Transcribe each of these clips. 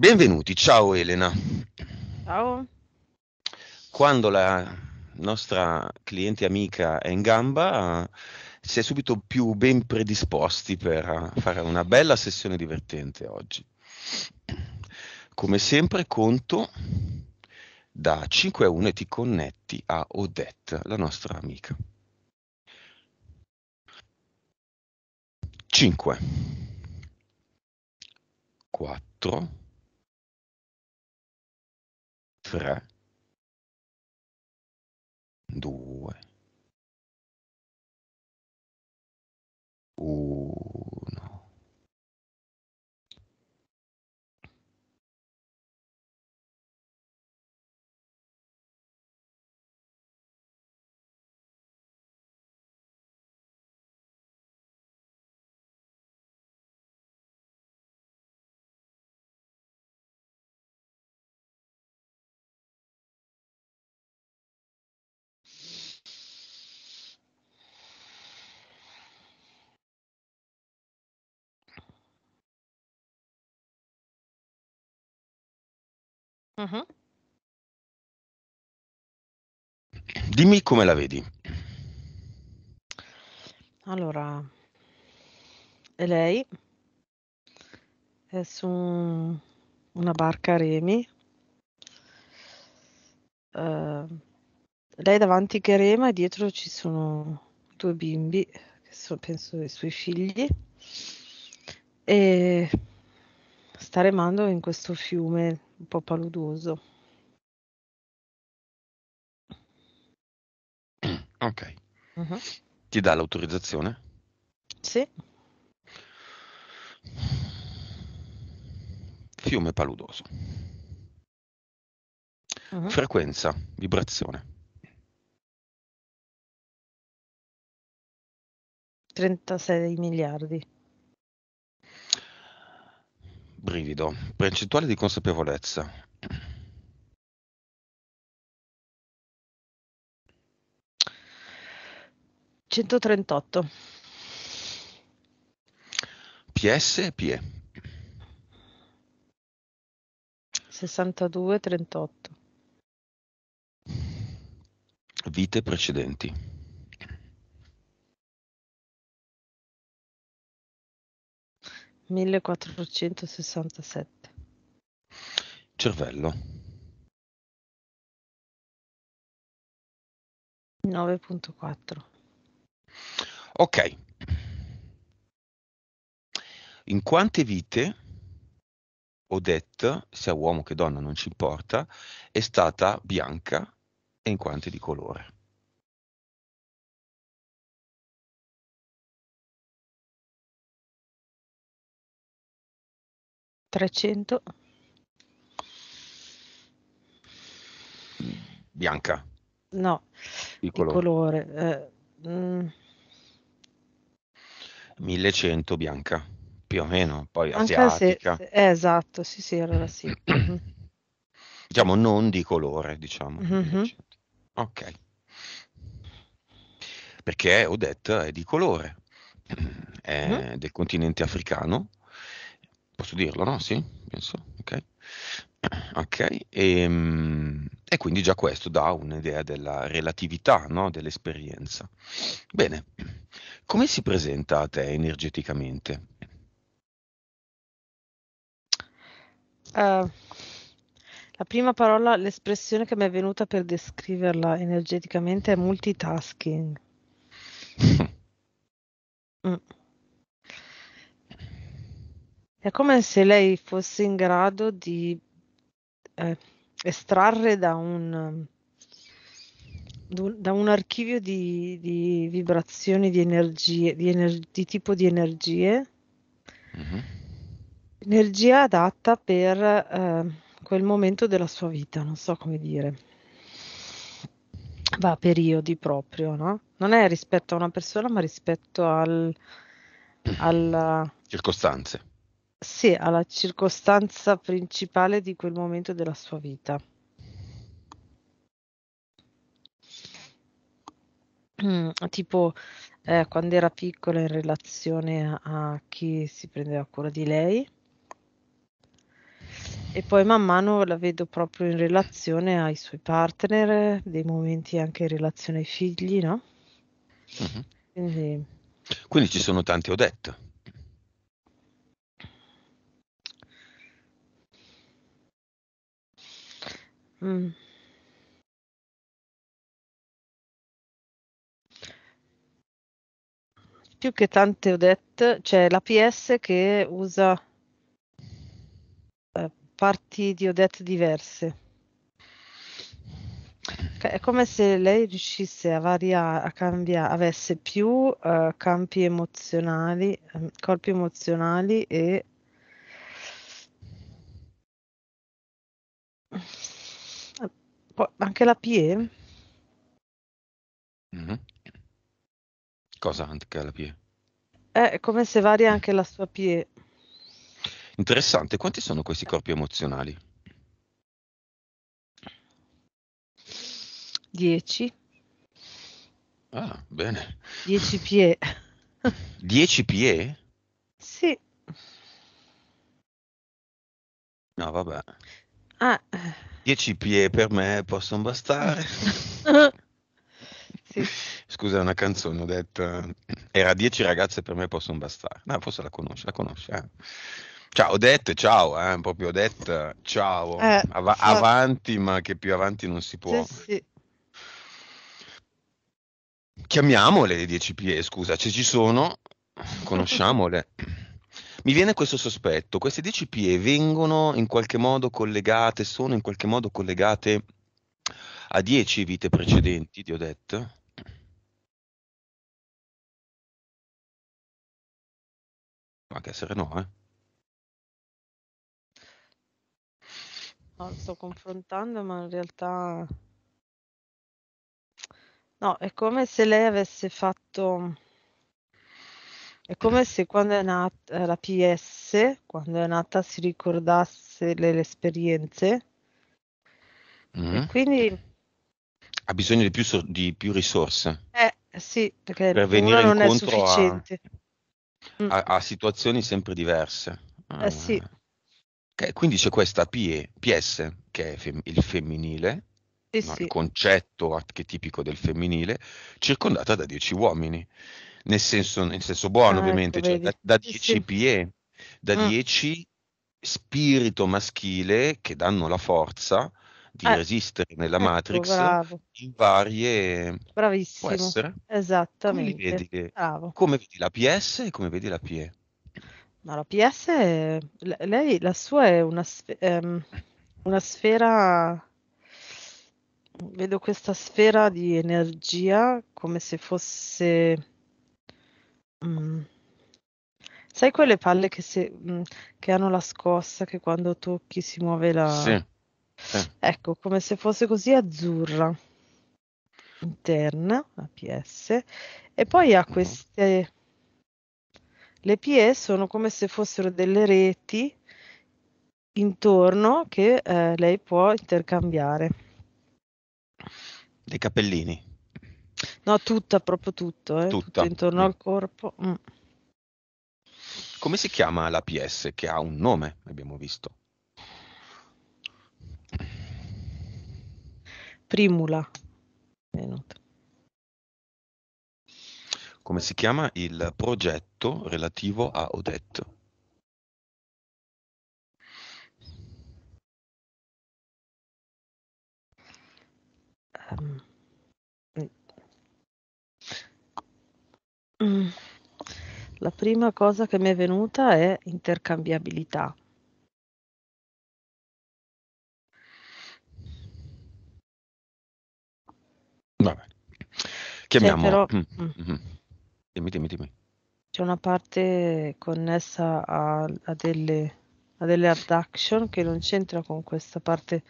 Benvenuti, ciao Elena. Ciao. Quando la nostra cliente amica è in gamba, si è subito più ben predisposti per fare una bella sessione divertente oggi. Come sempre conto da 5 a 1 e ti connetti a Odette, la nostra amica. 5 4 3, 2, 1. Mh-mh. Dimmi come la vedi. Allora è lei è su una barca a remi. Uhm, lei davanti che rema e dietro ci sono due bimbi che so penso i suoi figli. E sta remando in questo fiume un po' paludoso. Ok. Uh-huh. Ti dà l'autorizzazione? Sì. Fiume paludoso. Uh-huh. Frequenza, vibrazione. 36 miliardi. Brivido, percentuale di consapevolezza. Centotrentotto. PS PE. 62 38. Vite precedenti. 1467. Cervello. 9.4. Ok. In quante vite Odette, sia uomo che donna non ci importa, è stata bianca e in quante di colore? 300. Bianca. No, di colore. colore. Eh, mm. 1100 bianca, più o meno, poi Anche asiatica. Se, eh, esatto, sì, sì, allora sì. diciamo non di colore, diciamo. Mm-hmm. Ok. Perché Odette è di colore, è mm-hmm. del continente africano Posso dirlo, no? Sì, penso. Ok. okay. E, ehm, e, quindi già questo dà un'idea della relatività no? dell'esperienza. Bene, come si presenta a te energeticamente? Uh, la prima parola, l'espressione che mi è venuta per descriverla energeticamente è multitasking. mm. È come se lei fosse in grado di eh, estrarre da un, da un archivio di, di vibrazioni, di energie, di, ener- di tipo di energie, uh-huh. energia adatta per eh, quel momento della sua vita, non so come dire. Va a periodi proprio, no? Non è rispetto a una persona, ma rispetto al, alla... Circostanze. Sì, alla circostanza principale di quel momento della sua vita. Mm, tipo eh, quando era piccola in relazione a chi si prendeva cura di lei e poi man mano la vedo proprio in relazione ai suoi partner, dei momenti anche in relazione ai figli, no? Mm-hmm. Quindi... Quindi ci sono tanti ho detto. Mm. Più che tante Odette, c'è l'APS che usa ehm, parti di Odette diverse. è come se lei riuscisse a variare, a cambiare, avesse più, ehm, campi emozionali ehm, corpi emozionali e anche la PE? Mm-hmm. Cosa anche la PE? Eh, è come se varia anche la sua PE. Interessante, quanti sono questi corpi emozionali? 10. Ah, bene. 10 PE. 10 PE? Sì. No, vabbè. Ah. 10 pie per me possono bastare. sì. Scusa, è una canzone, ho detto. Era 10 ragazze per me possono bastare. No, forse la conosce, la conosci. Eh. Ciao, Odette, ciao, eh, proprio Odette, ciao. Eh, Ava- ciao. Avanti, ma che più avanti non si può. Sì, sì. Chiamiamole le 10 pie, scusa, se ci sono, conosciamole. Mi viene questo sospetto, queste 10 PE vengono in qualche modo collegate, sono in qualche modo collegate a 10 vite precedenti di Odette? Ma che essere no, eh? No, sto confrontando, ma in realtà... No, è come se lei avesse fatto... È come se quando è nata eh, la PS, quando è nata, si ricordasse le, le esperienze. Mm-hmm. quindi ha bisogno di più, so- di più risorse. Eh sì, perché per venire non è sufficiente. A, mm. a, a, situazioni sempre diverse. Eh sì. Che, quindi c'è questa PE, PS, che è fem- il femminile, sì, no? sì. il concetto archetipico del femminile, circondata da dieci uomini nel senso, nel senso buono ah, ecco, ovviamente, ecco, cioè, da, da, 10 sì. PE, da mm. 10 spirito maschile che danno la forza di eh, resistere nella ecco, Matrix bravo. in varie... Bravissimo, esattamente. Come vedi, come vedi la PS e come vedi la PE? No, la PS, lei, la sua è una, sfe- ehm, una, sfera, vedo questa sfera di energia come se fosse Mm. Sai quelle palle che se mm, che hanno la scossa che quando tocchi si muove la Sì, sì. ecco, come se fosse così azzurra. Interna, la PS, e poi ha mm-hmm. queste le piè sono come se fossero delle reti intorno che, ehm, lei può intercambiare. Dei capellini. No, tutta, proprio tutto, eh? tutta. tutto intorno mm. al corpo. Mm. Come si chiama l'APS che ha un nome, abbiamo visto? Primula. Venuto. Eh, Come si chiama il progetto relativo a Odette? Um. Mm. La prima cosa che mi è venuta è intercambiabilità. Vabbè. Chiamiamo cioè, però mh, mm, mh. Mm, dimmi, dimmi, dimmi. C'è una parte connessa a a delle a delle hard che non c'entra con questa parte,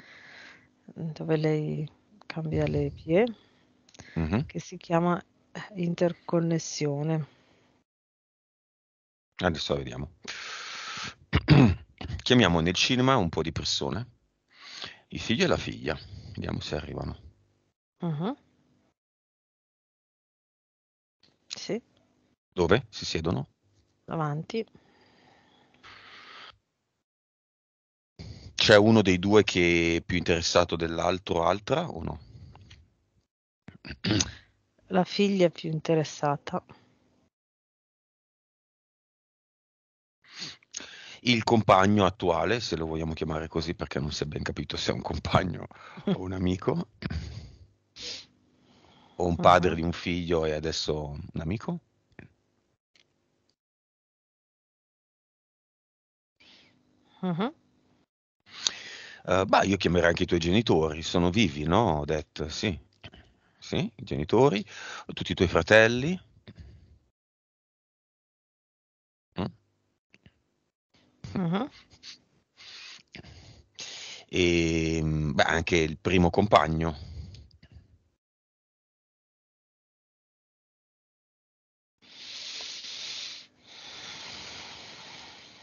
dove lei cambia le pie, Mh-mh. che si chiama eh, interconnessione. Adesso vediamo. Chiamiamo nel cinema un po' di persone, il figlio e la figlia, vediamo se arrivano. Uh-huh. Sì. Dove si siedono? Davanti. C'è uno dei due che è più interessato dell'altro, altra o no? La figlia più interessata. Il compagno attuale, se lo vogliamo chiamare così perché non si è ben capito se è un compagno o un amico, o un padre uh-huh. di un figlio e adesso un amico. Uh-huh. Uh, bah, io chiamerei anche i tuoi genitori, sono vivi, no, Ho detto Sì sì, i genitori, tutti i tuoi fratelli. Mm. Ah. Mm-hmm. E ehm, beh, anche il primo compagno.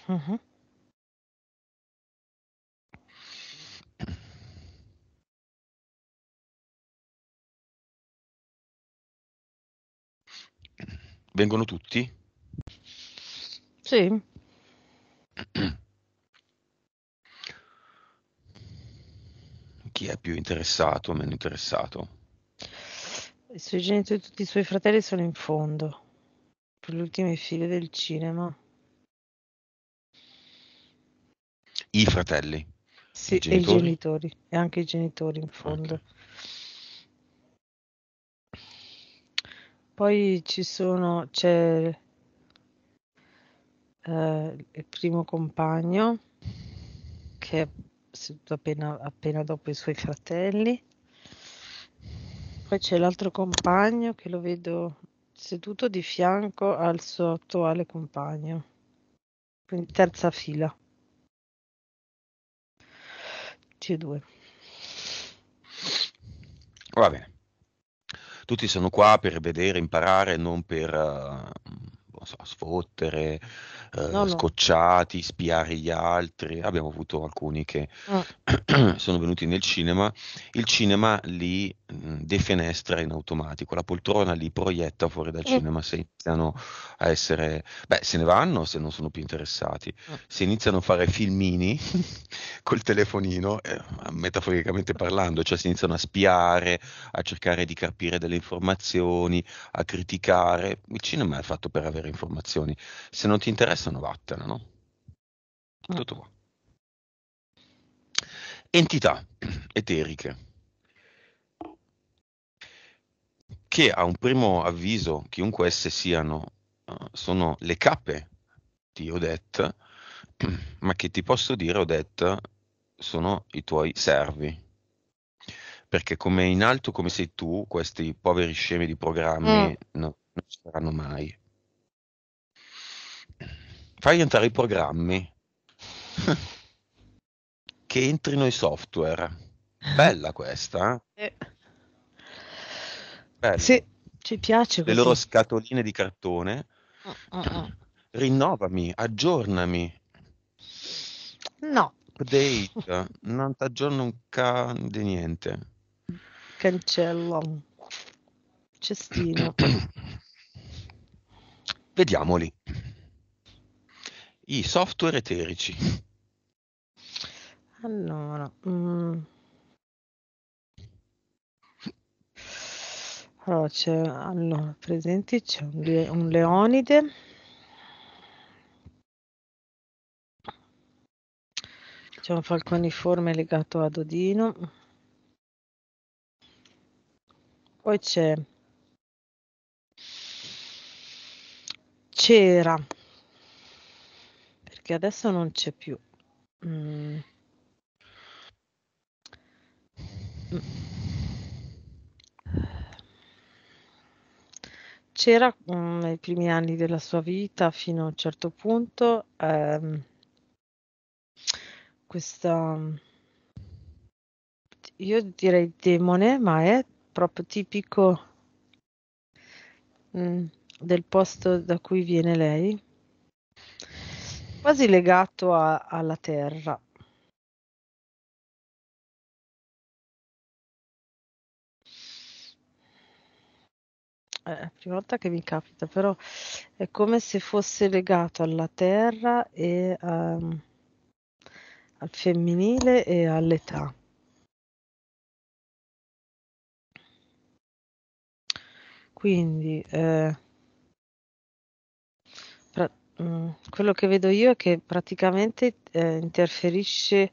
Mh-mh. vengono tutti? Sì. Chi è più interessato o meno interessato? I suoi genitori e tutti i suoi fratelli sono in fondo, per le ultime file del cinema. I fratelli? Sì, i genitori? e i genitori, e anche i genitori in fondo. Okay. Poi ci sono, c'è eh, il primo compagno che è appena, appena dopo i suoi fratelli. Poi c'è l'altro compagno che lo vedo seduto di fianco al suo attuale compagno, quindi terza fila. Tutti e due. Va bene tutti sono qua per vedere, imparare, non per... Uh, so, sfottere, eh, no, scocciati, spiare gli altri. Abbiamo avuto alcuni che mm. sono venuti nel cinema. Il cinema li mm, defenestra in automatico, la poltrona li proietta fuori dal mm. cinema se iniziano a essere... Beh, se ne vanno se non sono più interessati. Mm. Se iniziano a fare filmini col telefonino, eh, metaforicamente parlando, cioè si iniziano a spiare, a cercare di capire delle informazioni, a criticare. Il cinema è fatto per avere le informazioni. Se non ti interessano, vattene, no? Mm. Tutto qua. Entità eteriche. Che a un primo avviso, chiunque esse siano, eh, sono le cape di Odette, ma che ti posso dire, Odette, sono i tuoi servi. Perché come in alto come sei tu, questi poveri scemi di programmi mm. no, non saranno mai fai entrare i programmi che entrino i software. Eh. Bella questa. Eh? eh? Bella. Sì, ci piace. Così. Le loro scatoline di cartone. Oh, oh, oh. Rinnovami, aggiornami. No. Update, non ti aggiorno un ca di niente. Cancello. Cestino. Vediamoli i software eterici. Allora, mm. allora, allora presenti c'è un, le, un leonide. C'è un falconiforme legato ad Odino. Poi c'è... C'era che adesso non c'è più. Mm. C'era um, nei primi anni della sua vita fino a un certo punto ehm, questa, io direi demone, ma è proprio tipico mh, mm, del posto da cui viene lei quasi legato a- alla terra. Eh, prima volta che mi capita, però è come se fosse legato alla terra e um, al femminile e all'età. Quindi eh, Mm, quello che vedo io è che praticamente, ehm, interferisce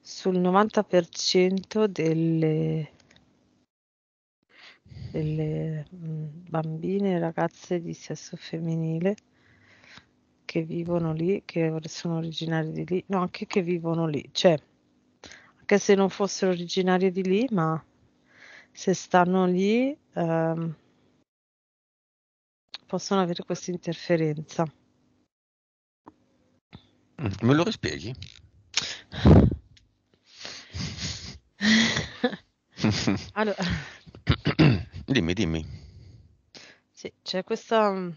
sul 90% delle delle, mhmm, bambine e ragazze di sesso femminile che vivono lì, che sono originarie di lì, no anche che vivono lì, cioè anche se non fossero originarie di lì, ma se stanno lì, ehm possono avere questa interferenza. Mm. Me lo rispieghi? allora. dimmi, dimmi. Sì, c'è questa mm,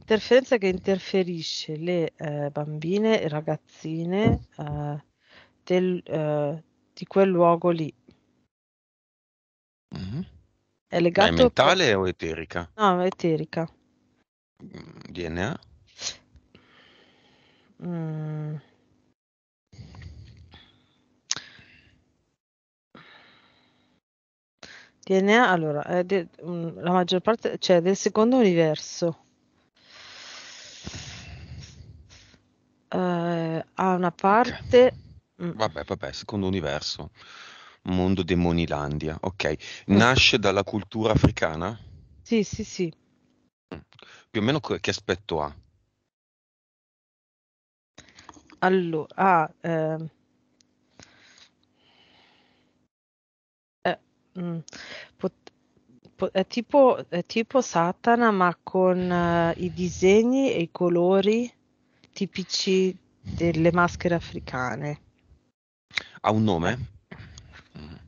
interferenza che interferisce le eh, bambine e ragazzine eh, del, eh, di quel luogo lì. Mm-hmm. È legato... È mentale per... o eterica? No, è eterica. Mm, DNA? Mm. DNA, allora, è eh, de- mm, la maggior parte, cioè del secondo universo, eh, ha una parte... mm, Vabbè, vabbè, secondo universo, mondo demonilandia, ok. Nasce dalla cultura africana? Sì, sì, sì. Mm. Più o meno che aspetto ha? Allora, ah, ehm. Eh, mh, mm, pot è tipo è tipo Satana, ma con, ehm, i disegni e i colori tipici delle maschere africane. Ha un nome? Eh.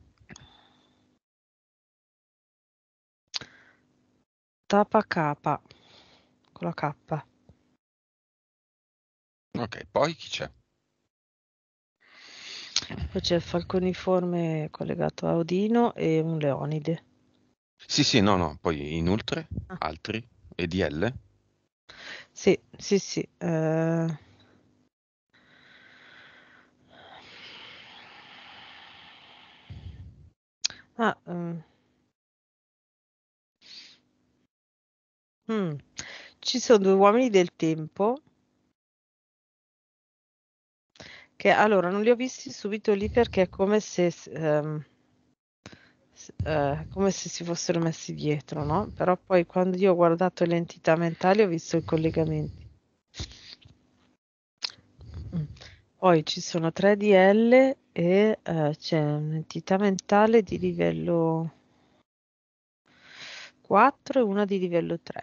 Tapa Kappa, con la K. Ok, poi chi c'è? Poi c'è il falconiforme collegato a Odino e un leonide. Sì, sì, no, no, poi inoltre ah. altri e DL. Sì, sì, sì. Uh... Ah, um... mm. Ci sono due uomini del tempo che allora non li ho visti subito lì perché è come se, um, uh, come se si fossero messi dietro, no? Però poi quando io ho guardato le entità mentali ho visto i collegamenti. Poi ci sono 3 DL e uh, c'è un'entità mentale di livello 4 e una di livello 3.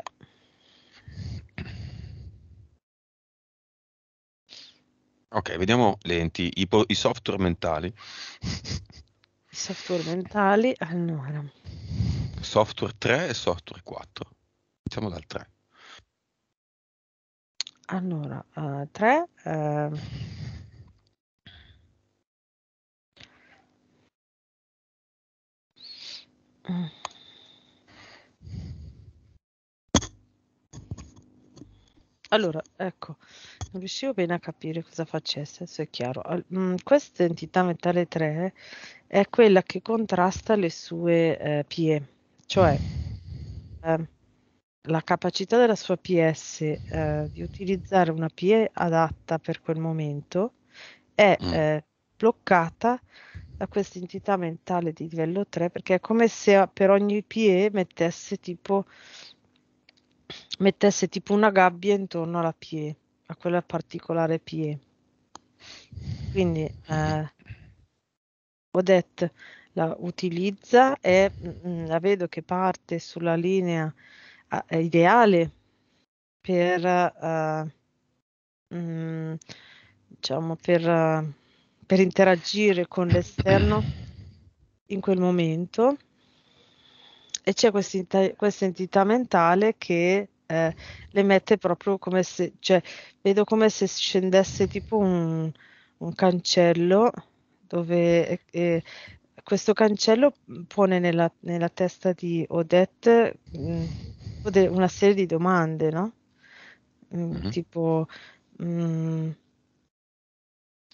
Ok, vediamo lenti, i, po- i software mentali. I software mentali, allora. Software 3 e software 4. Iniziamo dal 3. Allora, 3. uh, mm. Allora, ecco, non riuscivo bene a capire cosa facesse, adesso è chiaro. Al- mm, questa entità mentale 3 è quella che contrasta le sue eh, PE, cioè eh, la capacità della sua PS eh, di utilizzare una PE adatta per quel momento è mm. eh, bloccata da questa entità mentale di livello 3 perché è come se per ogni PE mettesse tipo mettesse tipo una gabbia intorno alla pie, a quella particolare pie. Quindi eh, Odette la utilizza e mh, mm, mm, la vedo che parte sulla linea uh, ideale per, uh, eh, mh, mm, diciamo per, uh, per interagire con l'esterno in quel momento e c'è questa entità mentale che eh, le mette proprio come se, cioè, vedo come se scendesse tipo un, un cancello dove eh, questo cancello pone nella, nella testa di Odette mh, mm, una serie di domande, no? Mm, mm-hmm. Tipo, mh, mm,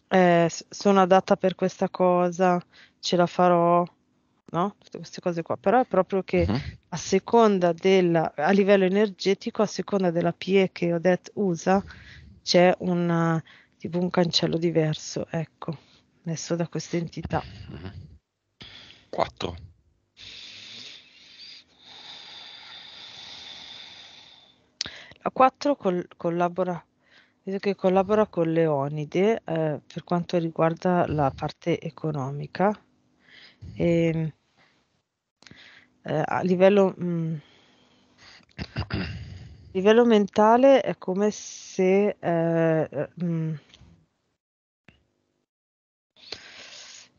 eh, sono adatta per questa cosa, ce la farò, no? tutte queste cose qua, però è proprio che uh-huh. a seconda della, a livello energetico, a seconda della PE che Odette usa, c'è un tipo un cancello diverso, ecco, messo da questa entità. 4. Uh-huh. La 4 col- collabora Vedo che collabora con Leonide eh, per quanto riguarda la parte economica. E, ehm, eh, a livello, mh, mm, livello, mentale è come se eh, mh, mm,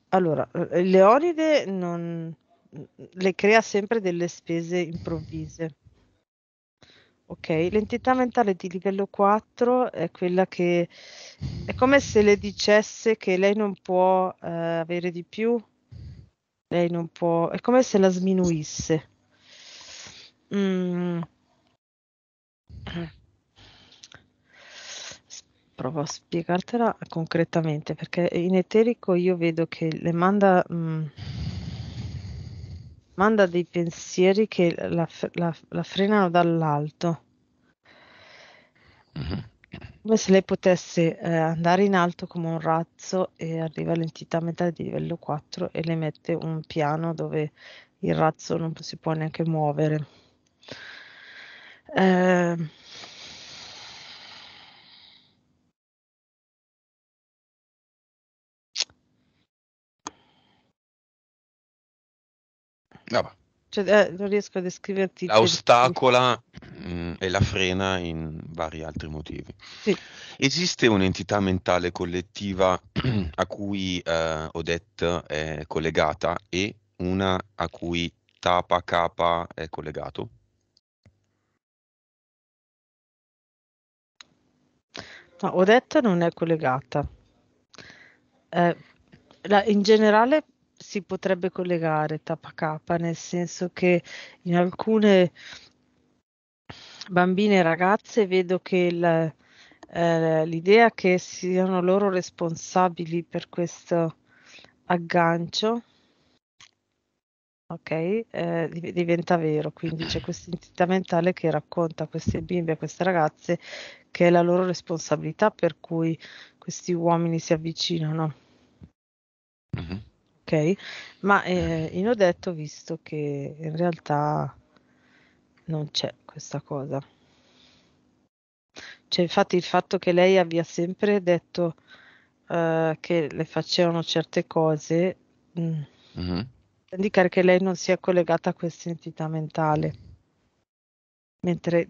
allora eh, Leonide non le crea sempre delle spese improvvise. Ok, l'entità mentale di livello 4 è quella che è come se le dicesse che lei non può eh, avere di più, lei non può, è come se la sminuisse. Mm. Provo a spiegartela concretamente perché in eterico io vedo che le manda, mm, manda dei pensieri che la, la, la frenano dall'alto. Mm-hmm come se lei potesse eh, andare in alto come un razzo e arriva all'entità metà di livello 4 e le mette un piano dove il razzo non si può neanche muovere. Eh, No, cioè, eh, non riesco a descriverti. La cioè, ostacola mm, e la frena in vari altri motivi. Sì. Esiste un'entità mentale collettiva a cui eh, Odette è collegata e una a cui Tapa K è collegato? No, Odette non è collegata. Eh, la, in generale si potrebbe collegare tappa K, nel senso che in alcune bambine e ragazze vedo che il, eh, l'idea che siano loro responsabili per questo aggancio ok, eh, diventa vero, quindi c'è questa entità mentale che racconta a queste bimbe, a queste ragazze, che è la loro responsabilità per cui questi uomini si avvicinano. Mm-hmm. Ma eh, eh in Odetto visto che in realtà non c'è questa cosa. Cioè, infatti il fatto che lei abbia sempre detto uh, che le facevano certe cose mm, mh, mm-hmm. uh-huh. indicare che lei non sia collegata a questa entità mentale. Mentre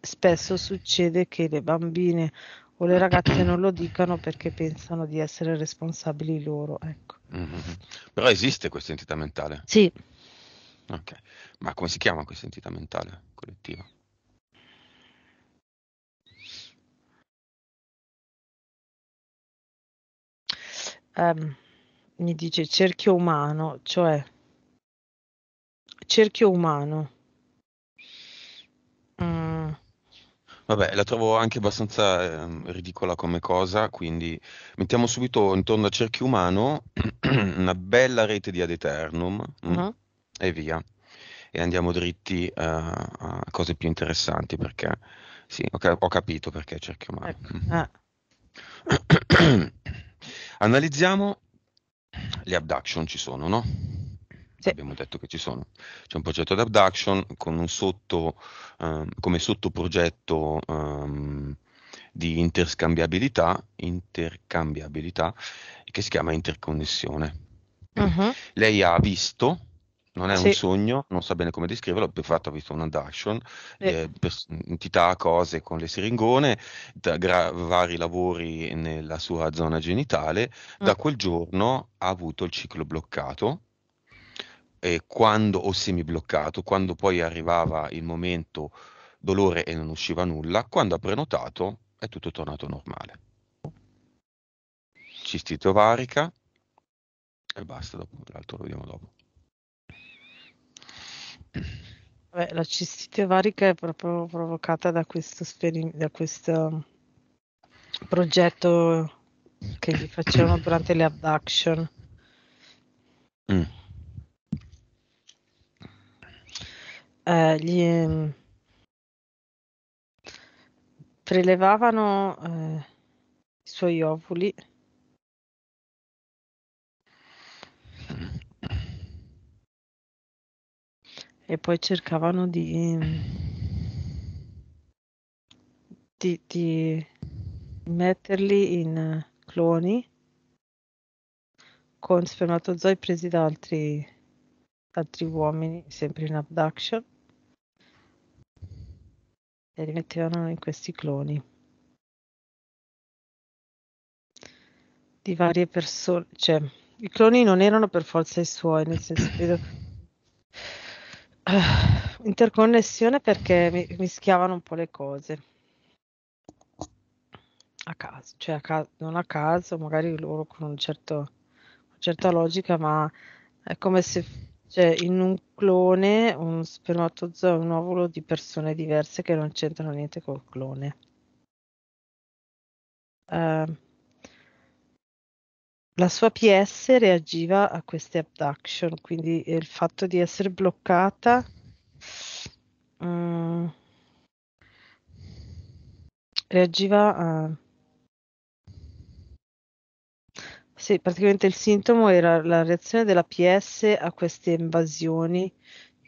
spesso succede che le bambine o le ragazze non lo dicano perché pensano di essere responsabili loro. Ecco. Mm-hmm. Però esiste questa entità mentale? Sì. Okay. Ma come si chiama questa entità mentale collettiva? Um, mi dice cerchio umano, cioè cerchio umano Vabbè, la trovo anche abbastanza ehm, ridicola come cosa, quindi mettiamo subito intorno a cerchio umano una bella rete di ad eternum Uh-huh. e via. E andiamo dritti eh, a cose più interessanti perché sì, ho, ca- ho capito perché cerchio umano. Ecco. Mm. Ah, Analizziamo le abduction, ci sono, no? sì. abbiamo detto che ci sono. C'è un progetto di abduction con un sotto, um, come sottoprogetto um, di interscambiabilità, intercambiabilità che si chiama interconnessione. Uh-huh. Lei ha visto, non è sì. un sogno, non sa bene come descriverlo, per fatto ha visto un action, sì. eh, entità, cose con le siringone, da, gra- vari lavori nella sua zona genitale, uh-huh. da mm. quel giorno ha avuto il ciclo bloccato eh, quando o semi-bloccato, quando poi arrivava il momento dolore e non usciva nulla, quando ha prenotato è tutto tornato normale. Cistito varica e basta, dopo l'altro lo vediamo dopo. Beh, la cistite varica è proprio provocata da questo, sper- da questo progetto che gli facevano durante le abduction. Mm. eh, gli mm, prelevavano eh, i suoi ovuli e poi cercavano di, mm, di, di metterli in eh, cloni con spermatozoi presi da altri, altri uomini, sempre in abduction e li mettevano in questi cloni di varie persone, cioè i cloni non erano per forza i suoi, nel senso vedo interconnessione perché mischiavano un po' le cose a caso, cioè a caso, non a caso, magari loro con un certo, una certa logica, ma è come se cioè, in un clone, un spermatozoo è un ovulo di persone diverse che non c'entrano niente col clone. Ehm, la sua PS reagiva a queste abduction, quindi il fatto di essere bloccata. Um, reagiva a Sì, praticamente il sintomo era la reazione della PS a queste invasioni,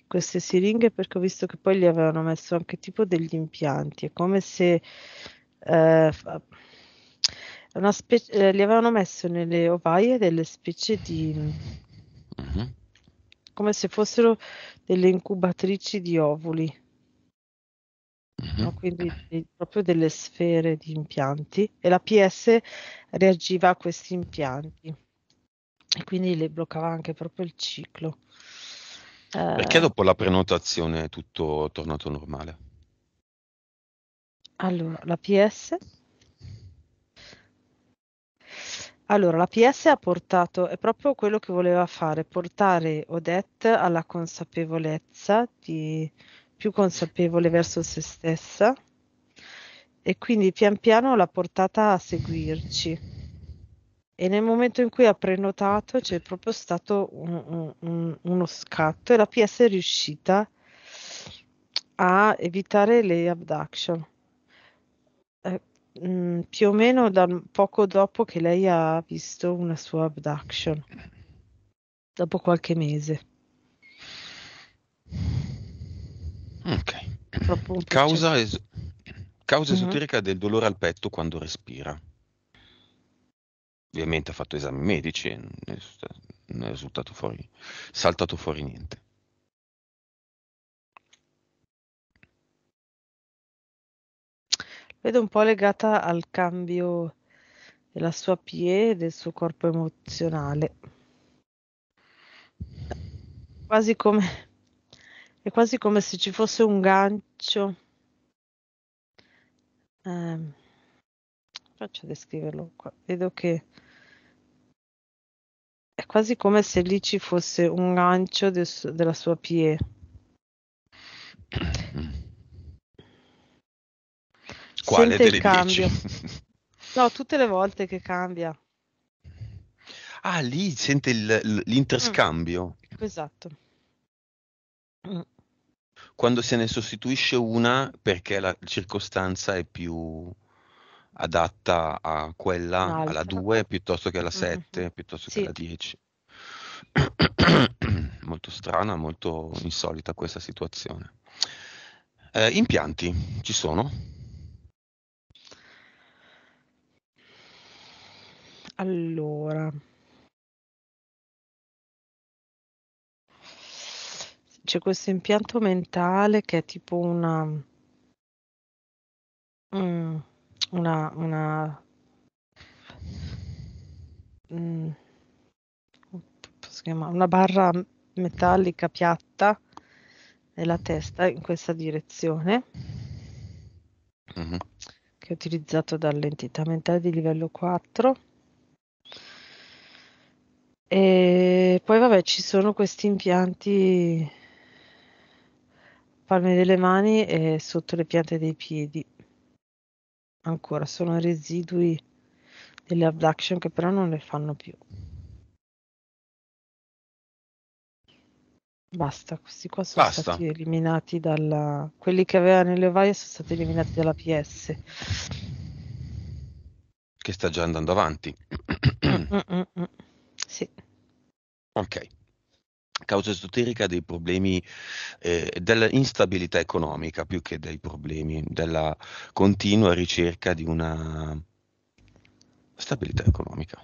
queste siringhe, perché ho visto che poi gli avevano messo anche tipo degli impianti, è come se... Eh, specie, eh, gli avevano messo nelle ovaie delle specie di... Mm-hmm. come se fossero delle incubatrici di ovuli. Mhm. No, quindi proprio delle sfere di impianti e la PS reagiva a questi impianti e quindi le bloccava anche proprio il ciclo. Eh, Perché dopo la prenotazione è tutto tornato normale? Allora, la PS. Allora, la PS ha portato, è proprio quello che voleva fare, portare Odette alla consapevolezza, di, più consapevole verso se stessa, e quindi pian piano l'ha portata a seguirci. E nel momento in cui ha prenotato c'è proprio stato un, un, uno scatto e la PS è riuscita a evitare le abduction. Eh, mh, mm, più o meno da poco dopo che lei ha visto una sua abduction, dopo qualche mese. Ok. Causa es- Causa mm-hmm. esoterica del dolore al petto quando respira. Ovviamente ha fatto esami medici e non è risultato fuori, saltato fuori niente. Vedo un po' legata al cambio della sua pie e del suo corpo emozionale. Quasi come, è quasi come se ci fosse un gancio Ehm, faccio descriverlo qua. Vedo che è quasi come se lì ci fosse un gancio del su- della sua pie. Quale Sente il delle cambio. 10? No, tutte le volte che cambia. Ah, lì sente il- l'interscambio. Mm, esatto. Mm quando se ne sostituisce una perché la circostanza è più adatta a quella, L'altra. alla 2 piuttosto che alla 7, mm-hmm. piuttosto sì. che alla 10. molto strana, molto insolita questa situazione. Eh, impianti ci sono? Allora, c'è questo impianto mentale che è tipo una, mm, una, una mm, una barra metallica piatta nella testa in questa direzione mm-hmm. che è utilizzato dall'entità mentale di livello 4 e poi vabbè ci sono questi impianti palme delle mani e sotto le piante dei piedi. Ancora sono residui delle abduction che però non le fanno più. Basta, questi qua sono Basta. stati eliminati dalla... quelli che aveva nelle ovaie sono stati eliminati dalla PS. Che sta già andando avanti. mm, mm, mm, mm. Sì. Ok causa esoterica dei problemi eh, dell'instabilità economica più che dei problemi della continua ricerca di una stabilità economica.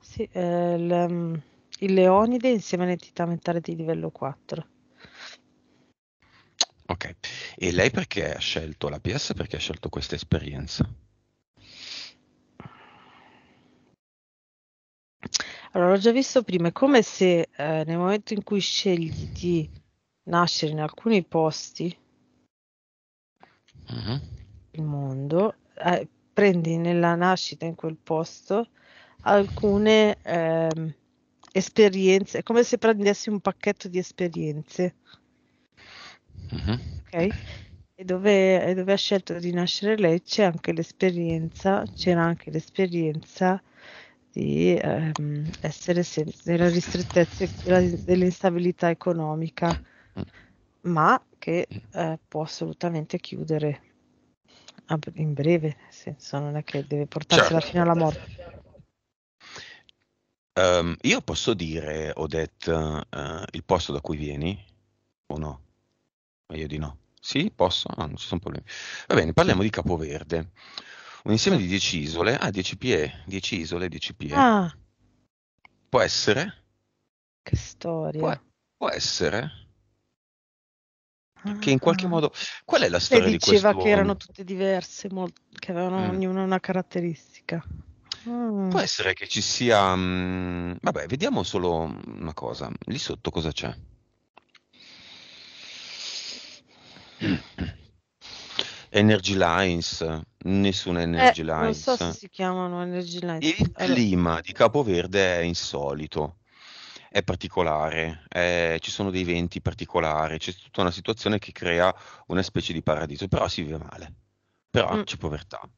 Sì, eh, il, mm, il Leonide insieme all'entità mentale di livello 4. Ok, e lei perché ha scelto la PS? Perché ha scelto questa esperienza? Allora, l'ho già visto prima, è come se eh, nel momento in cui scegli di nascere in alcuni posti uh-huh. del mondo, eh, prendi nella nascita in quel posto alcune eh, esperienze, è come se prendessi un pacchetto di esperienze. Uh-huh. Okay? E dove, e dove ha scelto di nascere lei c'è anche l'esperienza, c'era anche l'esperienza di ehm, essere sempre nella ristrettezza e dell'instabilità economica, mm. ma che eh, può assolutamente chiudere a, in breve, nel senso non è che deve portarsela certo. fino alla morte. Um, io posso dire, Odette, uh, il posto da cui vieni o no? Meglio di no. Sì, posso? Ah, non ci sono problemi. Va bene, parliamo di Capoverde. Un insieme di 10 isole ha ah, 10 pie, 10 isole, 10 pie. Ah. Può essere? Che storia. Può, può essere? che in qualche ah. modo... Qual è la storia di questo? diceva che erano tutte diverse, molt... che avevano mm. ognuna una caratteristica. Mm. Può essere che ci sia... Mh, mm, vabbè, vediamo solo una cosa. Lì sotto cosa c'è? Energy Lines, nessuna eh, Energy eh, Lines. Non so se si chiamano Energy Lines. Il allora. clima di Capoverde è insolito, è particolare, è, ci sono dei venti particolari, c'è tutta una situazione che crea una specie di paradiso, però si vive male, però mm. c'è povertà, eh.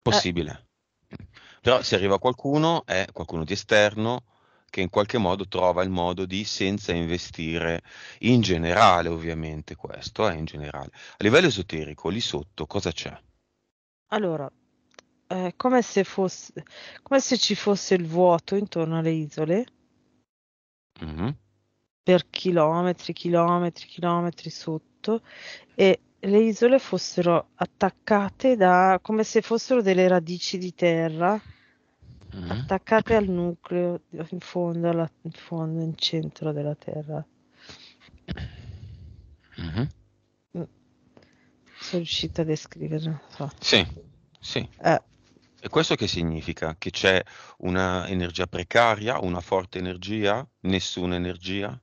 possibile. Eh. Però se arriva qualcuno, è eh, qualcuno di esterno, che in qualche modo trova il modo di, senza investire in generale ovviamente, questo è eh, in generale. A livello esoterico, lì sotto cosa c'è? Allora, eh, come, se fosse, come se ci fosse il vuoto intorno alle isole, mm-hmm. per chilometri, chilometri, chilometri sotto, e le isole fossero attaccate da, come se fossero delle radici di terra mm-hmm. attaccate al nucleo in fondo, alla, in fondo, in centro della Terra. Mm-hmm. Mm. Sono riuscita a descriverlo. So. Sì, sì. Eh. E questo che significa? Che c'è una energia precaria, una forte energia, nessuna energia?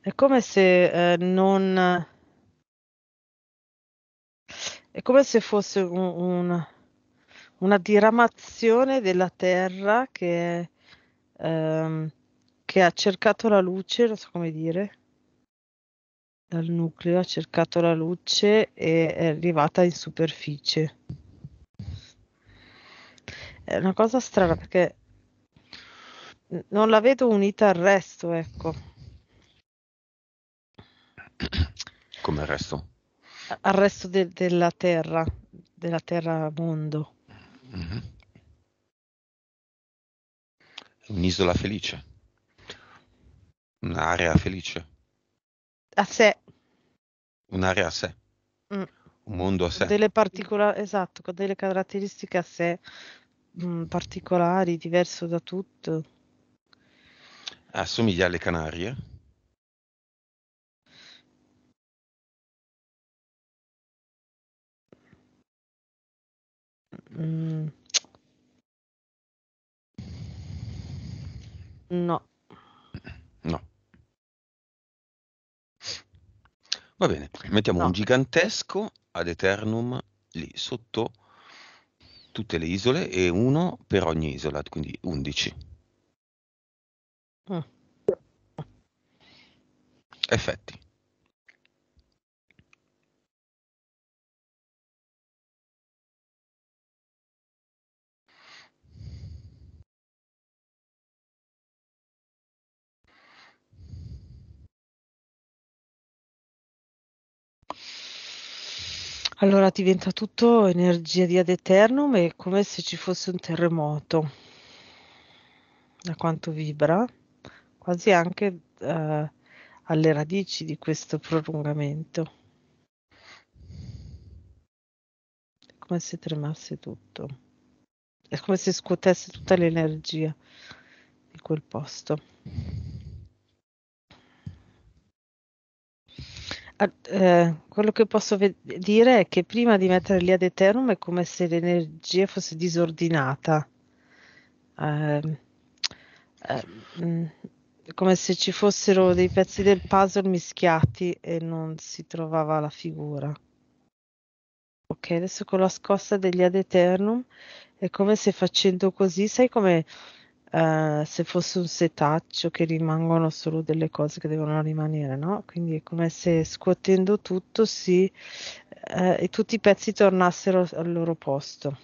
È come se eh, non è come se fosse un, un- una diramazione della terra che, ehm, che ha cercato la luce, non so come dire, dal nucleo, ha cercato la luce e è arrivata in superficie. È una cosa strana perché non la vedo unita al resto, ecco. Come il resto? al resto de- della Terra, della Terra mondo. Mm-hmm. Un'isola felice, un'area felice. A sé. Un'area a sé. Mm. Un mondo a sé. Delle particola- esatto, con delle caratteristiche a sé mh, mm, particolari, diverso da tutto. Assomiglia alle Canarie. Mh. Mm. No. No. Va bene, mettiamo un gigantesco ad eternum lì sotto tutte le isole e uno per ogni isola, quindi 11. Mh. Ah. Effetti. Allora diventa tutto energia di ad eternum, è come se ci fosse un terremoto, da quanto vibra, quasi anche eh, alle radici di questo prolungamento. È come se tremasse tutto, è come se scuotesse tutta l'energia di quel posto. Eh, quello che posso ve- dire è che prima di mettere lì ad Ethereum è come se l'energia fosse disordinata, eh, eh, come se ci fossero dei pezzi del puzzle mischiati e non si trovava la figura. Ok, adesso con la scossa degli ad Eternum è come se facendo così, sai come eh, se fosse un setaccio che rimangono solo delle cose che devono rimanere, no? Quindi è come se scuotendo tutto si, uh, e tutti i pezzi tornassero al loro posto.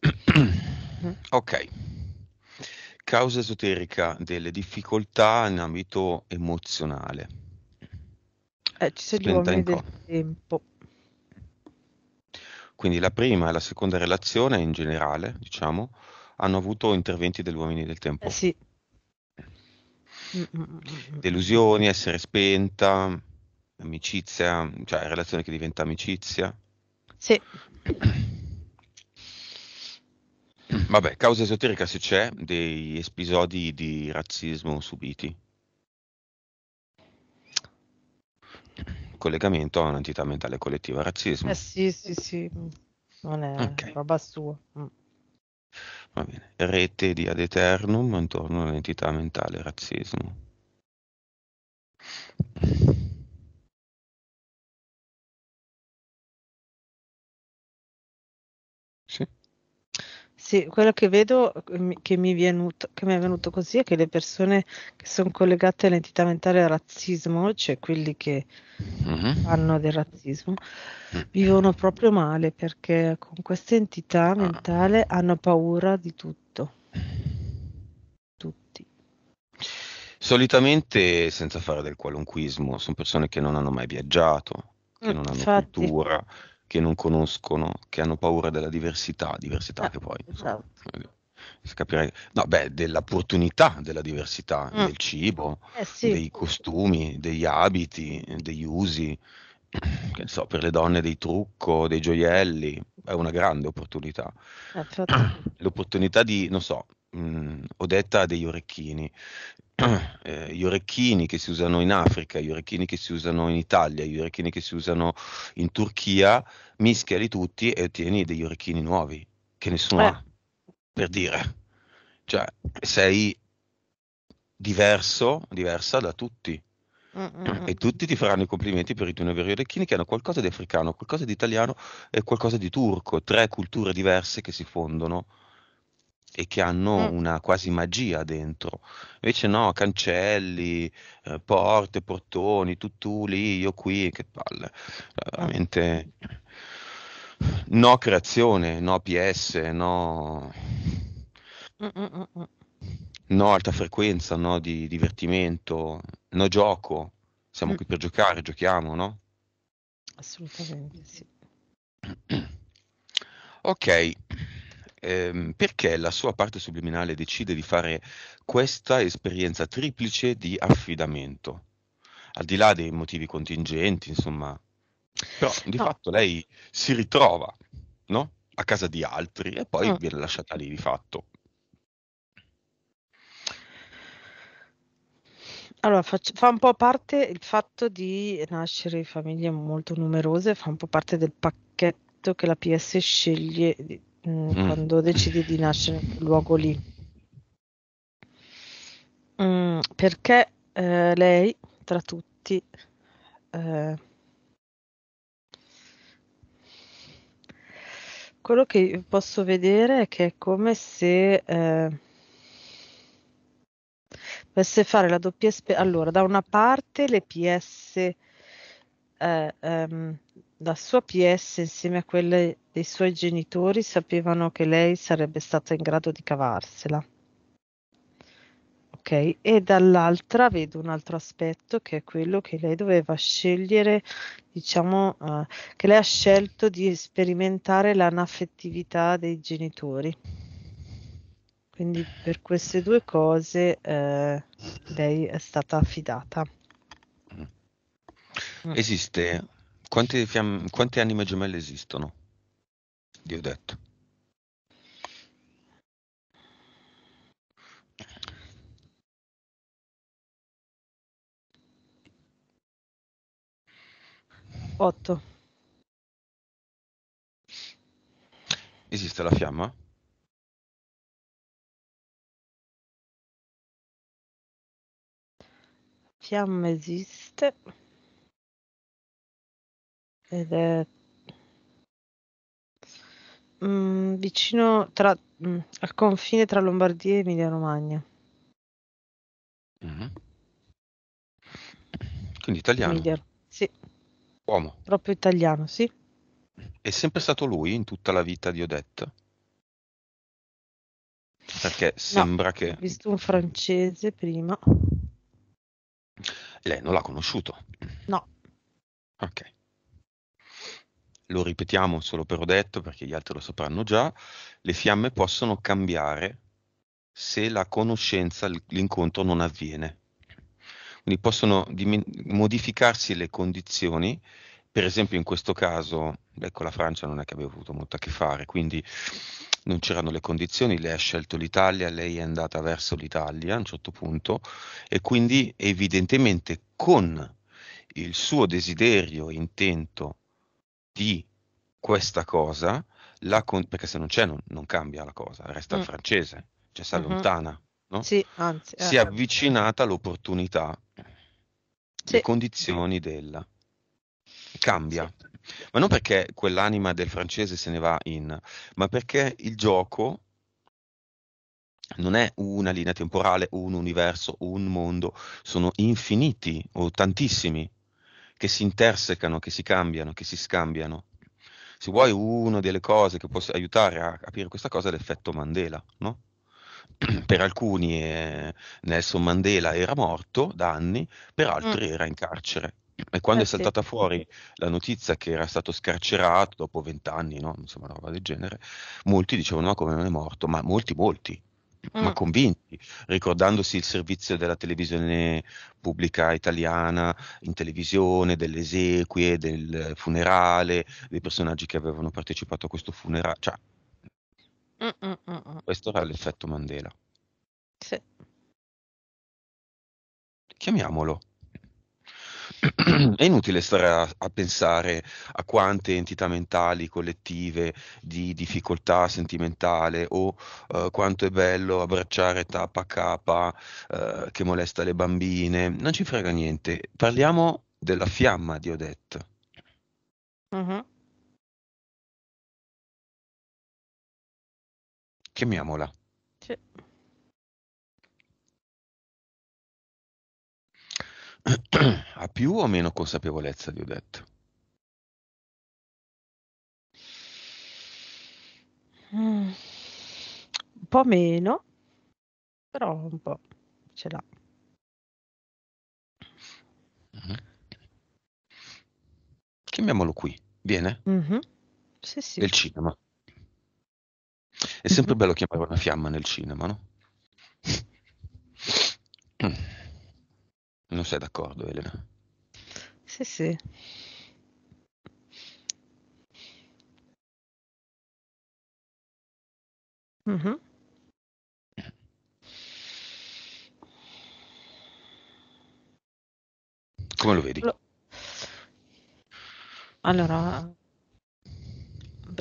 Ok, causa esoterica delle difficoltà in ambito emozionale. Eh, ci sono gli uomini del tempo. Quindi la prima e la seconda relazione in generale, diciamo, hanno avuto interventi degli uomini del tempo. Eh sì. Mm, mm, mm, Delusioni, essere spenta, amicizia, cioè relazione che diventa amicizia. Sì. Vabbè, causa esoterica se c'è, dei episodi di razzismo subiti. collegamento a un'entità mentale collettiva razzismo. Eh sì, sì, sì, non è okay. roba sua. Mm. Va bene. Rete di ad eternum intorno all'entità mentale razzismo. Sì, quello che vedo eh, che mi, venuto, che mi, è venuto così è che le persone che sono collegate all'entità mentale al razzismo, cioè quelli che mm-hmm. hanno del razzismo, mm. vivono proprio male perché con questa entità ah. mentale hanno paura di tutto. Tutti. Solitamente senza fare del qualunquismo, sono persone che non hanno mai viaggiato, che non hanno Infatti. cultura che non conoscono, che hanno paura della diversità, diversità ah, che poi... Insomma, esatto. Capirei, no, beh, dell'opportunità della diversità, mm. del cibo, eh sì. dei costumi, degli abiti, degli usi, che so, per le donne dei trucco, dei gioielli, è una grande opportunità. Eh, certo. L'opportunità di, non so, mh, mm, Odetta ha degli orecchini, eh, eh, gli orecchini che si usano in Africa, gli orecchini che si usano in Italia, gli orecchini che si usano in Turchia, mischiali tutti e ottieni degli orecchini nuovi che nessuno eh. ha, per dire. Cioè, sei diverso, diversa da tutti. Mm-mm. E tutti ti faranno i complimenti per i tuoi veri orecchini che hanno qualcosa di africano, qualcosa di italiano e qualcosa di turco, tre culture diverse che si fondono e che hanno mm. una quasi magia dentro. Invece no, cancelli, eh, porte, portoni, tutto lì, io qui, che palle. Eh, ah. Veramente no creazione, no PS, no... Mm, mm, mm, no alta frequenza, no di divertimento, no gioco. Siamo mm. qui per giocare, giochiamo, no? Assolutamente sì. Ok, ehm, perché la sua parte subliminale decide di fare questa esperienza triplice di affidamento, al di là dei motivi contingenti, insomma, però di no. fatto lei si ritrova, no? A casa di altri e poi no. Mm. viene lasciata lì di fatto. Allora, faccio, fa un po' parte il fatto di nascere in famiglie molto numerose, fa un po' parte del pacchetto che la PS sceglie Mm, mm. quando decidi di nascere in quel luogo lì. Mm, perché eh, lei, tra tutti, eh, quello che posso vedere è che è come se eh, dovesse fare la doppia esperienza. Allora, da una parte le PS eh, ehm, la sua PS insieme a quelle dei suoi genitori sapevano che lei sarebbe stata in grado di cavarsela. Ok, e dall'altra vedo un altro aspetto che è quello che lei doveva scegliere, diciamo, uh, che lei ha scelto di sperimentare l'anaffettività dei genitori. Quindi per queste due cose eh, lei è stata affidata. Esiste quante, fiamme, quante anime gemelle esistono? Dio detto. Otto. Esiste la fiamma? Fiamma esiste. Ed è mhmm, vicino tra mhmm, al confine tra Lombardia e Emilia Romagna. Mh-mh. Quindi italiano. Emilia sì. Uomo. Proprio italiano, sì. È sempre stato lui in tutta la vita di Odetta? Perché No, sembra ho che visto un francese prima. Lei non l'ha conosciuto. No. Okay lo ripetiamo solo per detto perché gli altri lo sapranno già, le fiamme possono cambiare se la conoscenza, l'incontro non avviene. Quindi possono modificarsi le condizioni, per esempio in questo caso, ecco la Francia non è che abbia avuto molto a che fare, quindi non c'erano le condizioni, lei ha scelto l'Italia, lei è andata verso l'Italia a un certo punto e quindi evidentemente con il suo desiderio e intento di questa cosa, con- perché se non c'è non, non, cambia la cosa, resta mm. il francese, cioè si allontana, mm-hmm. no? sì, anzi, eh. si è avvicinata l'opportunità, sì. le condizioni della, cambia. Sì. Ma non perché quell'anima del francese se ne va in, ma perché il gioco non è una linea temporale, un universo, un mondo, sono infiniti o tantissimi che si intersecano, che si cambiano, che si scambiano. Se vuoi, una delle cose che può aiutare a capire questa cosa è l'effetto Mandela, no? per alcuni eh, Nelson Mandela era morto da anni, per altri mm. era in carcere. E quando eh, è saltata sì. fuori la notizia che era stato scarcerato dopo vent'anni, no? insomma, una roba del genere, molti dicevano: Ma come non è morto? Ma molti, molti, ma mm. convinti, ricordandosi il servizio della televisione pubblica italiana in televisione, delle esequie, del funerale, dei personaggi che avevano partecipato a questo funerale. Cioè, mm, mm, questo era l'effetto Mandela. Sì. Chiamiamolo è inutile stare a, a, pensare a quante entità mentali collettive di difficoltà sentimentale o uh, quanto è bello abbracciare tappa capa uh, eh, che molesta le bambine, non ci frega niente. Parliamo della fiamma di Odette. Uh-huh. Chiamiamola. Sì. ha più o meno consapevolezza di Odette? Mm, un po' meno, però un po' ce l'ha. Mm-hmm. Chiamiamolo qui, viene? Mm-hmm. Sì, sì. Del cinema. È sempre mm-hmm. bello chiamare una fiamma nel cinema, no? Mm. Non sei d'accordo, Elena? Sì, sì. Mm-hmm. Come lo vedi? Lo... Allora,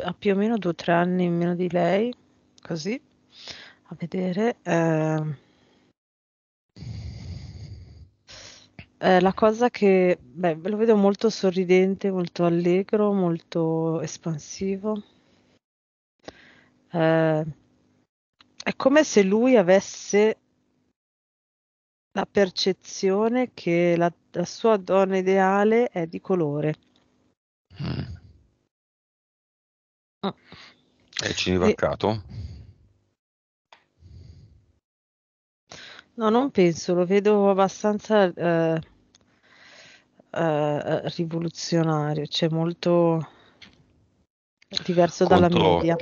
a più o meno due o tre anni in meno di lei, così, a vedere. Eh Eh, la cosa che beh, lo vedo molto sorridente, molto allegro, molto espansivo. Eh, è come se lui avesse la percezione che la, la sua donna ideale è di colore. Mm. Oh. E cinivarcato? E... No, non penso, lo vedo abbastanza eh, eh, eh, rivoluzionario, cioè molto diverso Contro... dalla media.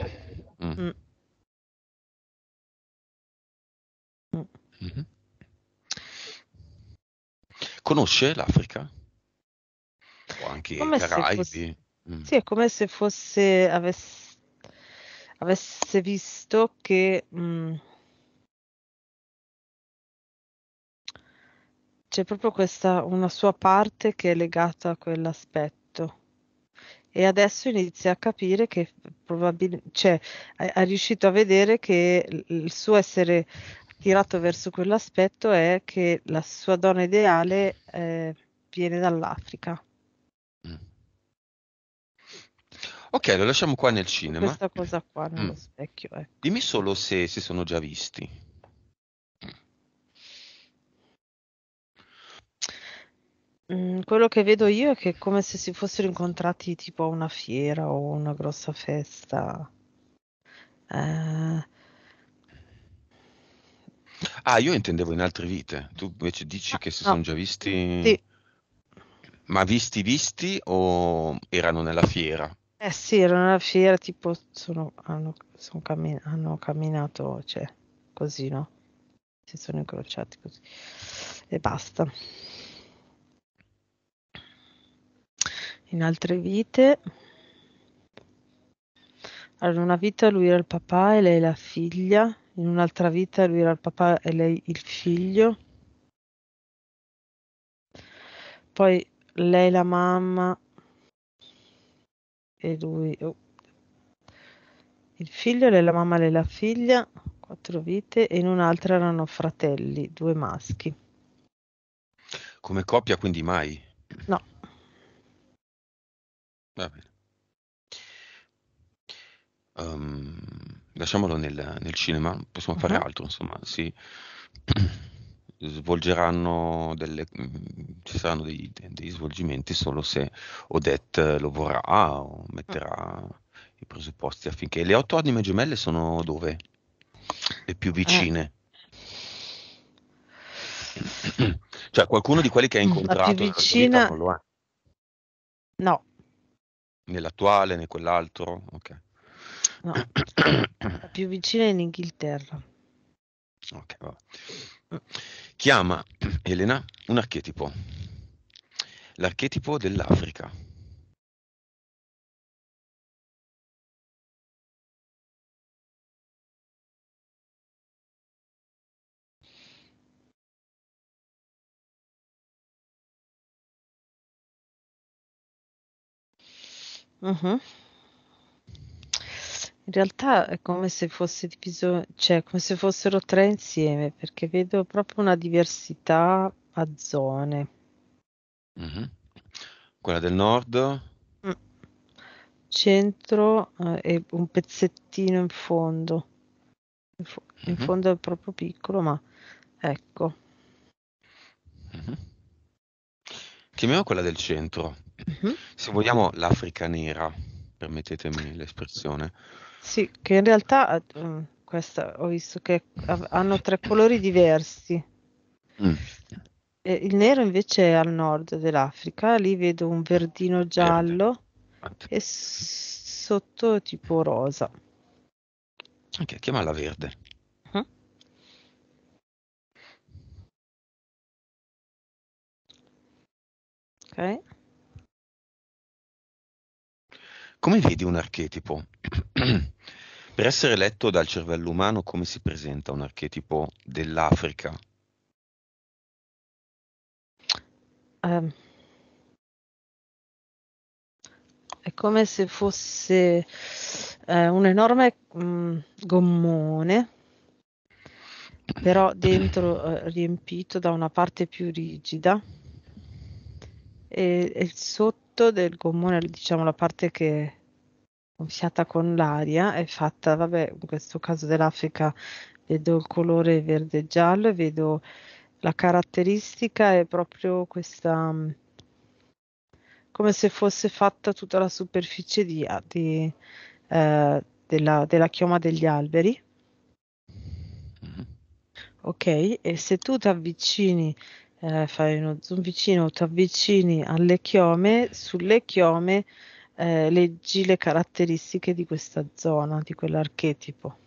Mm. Mm. Mm-hmm. Conosce l'Africa? O anche come i Caraibi? Fosse... Mm. Sì, è come se fosse avesse, avesse visto che mh, mm, c'è proprio questa una sua parte che è legata a quell'aspetto. E adesso inizia a capire che probabilmente cioè, è, riuscito a vedere che il suo essere tirato verso quell'aspetto è che la sua donna ideale eh, viene dall'Africa. Mm. Ok, lo lasciamo qua nel cinema. Questa cosa qua nello mm. specchio. Ecco. Dimmi solo se si sono già visti. Mm, quello che vedo io è che è come se si fossero incontrati tipo a una fiera o una grossa festa. Ehm Ah, io intendevo in altre vite. Tu invece dici che si Ah, son già visti Sì. ma visti visti o erano nella fiera? Eh sì, erano alla fiera, tipo sono hanno son cammi hanno camminato, cioè così, no, si sono incrociati così e basta. in altre vite. Allora, in una vita lui era il papà e lei la figlia, in un'altra vita lui era il papà e lei il figlio. Poi lei la mamma e lui oh. il figlio, lei la mamma, e lei la figlia, quattro vite e in un'altra erano fratelli, due maschi. Come coppia quindi mai? No. Va bene. Uhm, lasciamolo nel nel cinema, possiamo fare Mh-mh. altro insomma, si svolgeranno delle mm, ci saranno dei dei svolgimenti solo se Odette lo vorrà o Mh. metterà i presupposti affinché le otto anime gemelle sono dove? Le più Eh. vicine. Cioè qualcuno di quelli che hai La più incontrato nella tua vita vicina non lo è. No. Nell'attuale, né quell'altro? Ok. No, più vicino in Inghilterra. Ok, vabbè. Chiama Elena un archetipo, l'archetipo dell'Africa. Mh-mh. In realtà è come se fosse diviso cioè come se fossero tre insieme, perché vedo proprio una diversità a zone. Mh-mh. Quella del nord? Mm. Centro, uhm, e un pezzettino in fondo. In fo in Mh-mh. fondo è proprio piccolo, ma ecco. Mh-mh. Chiamiamola quella del centro. Mm-hmm. Se vogliamo l'Africa nera, permettetemi l'espressione. Sì, che in realtà mm, questa, ho visto che hanno tre colori diversi. Mm. il nero invece è al nord dell'Africa, lì vedo un verdino giallo verde. e s- sotto tipo rosa. Ok, chiamala verde. Uh-huh. Ok. Come vedi un archetipo? per essere letto dal cervello umano, come si presenta un archetipo dell'Africa? Um, è come se fosse eh, un enorme mh, mm, gommone, però dentro eh, riempito da una parte più rigida e, e sotto sotto del gommone, diciamo la parte che è gonfiata con l'aria, è fatta, vabbè, in questo caso dell'Africa vedo il colore verde e giallo e vedo la caratteristica è proprio questa mm, come se fosse fatta tutta la superficie di, ah, di, eh, della, della, chioma degli alberi. Mm-hmm. Ok, e se tu ti avvicini eh, fai uno zoom vicino, ti avvicini alle chiome, sulle chiome eh, leggi le caratteristiche di questa zona, di quell'archetipo.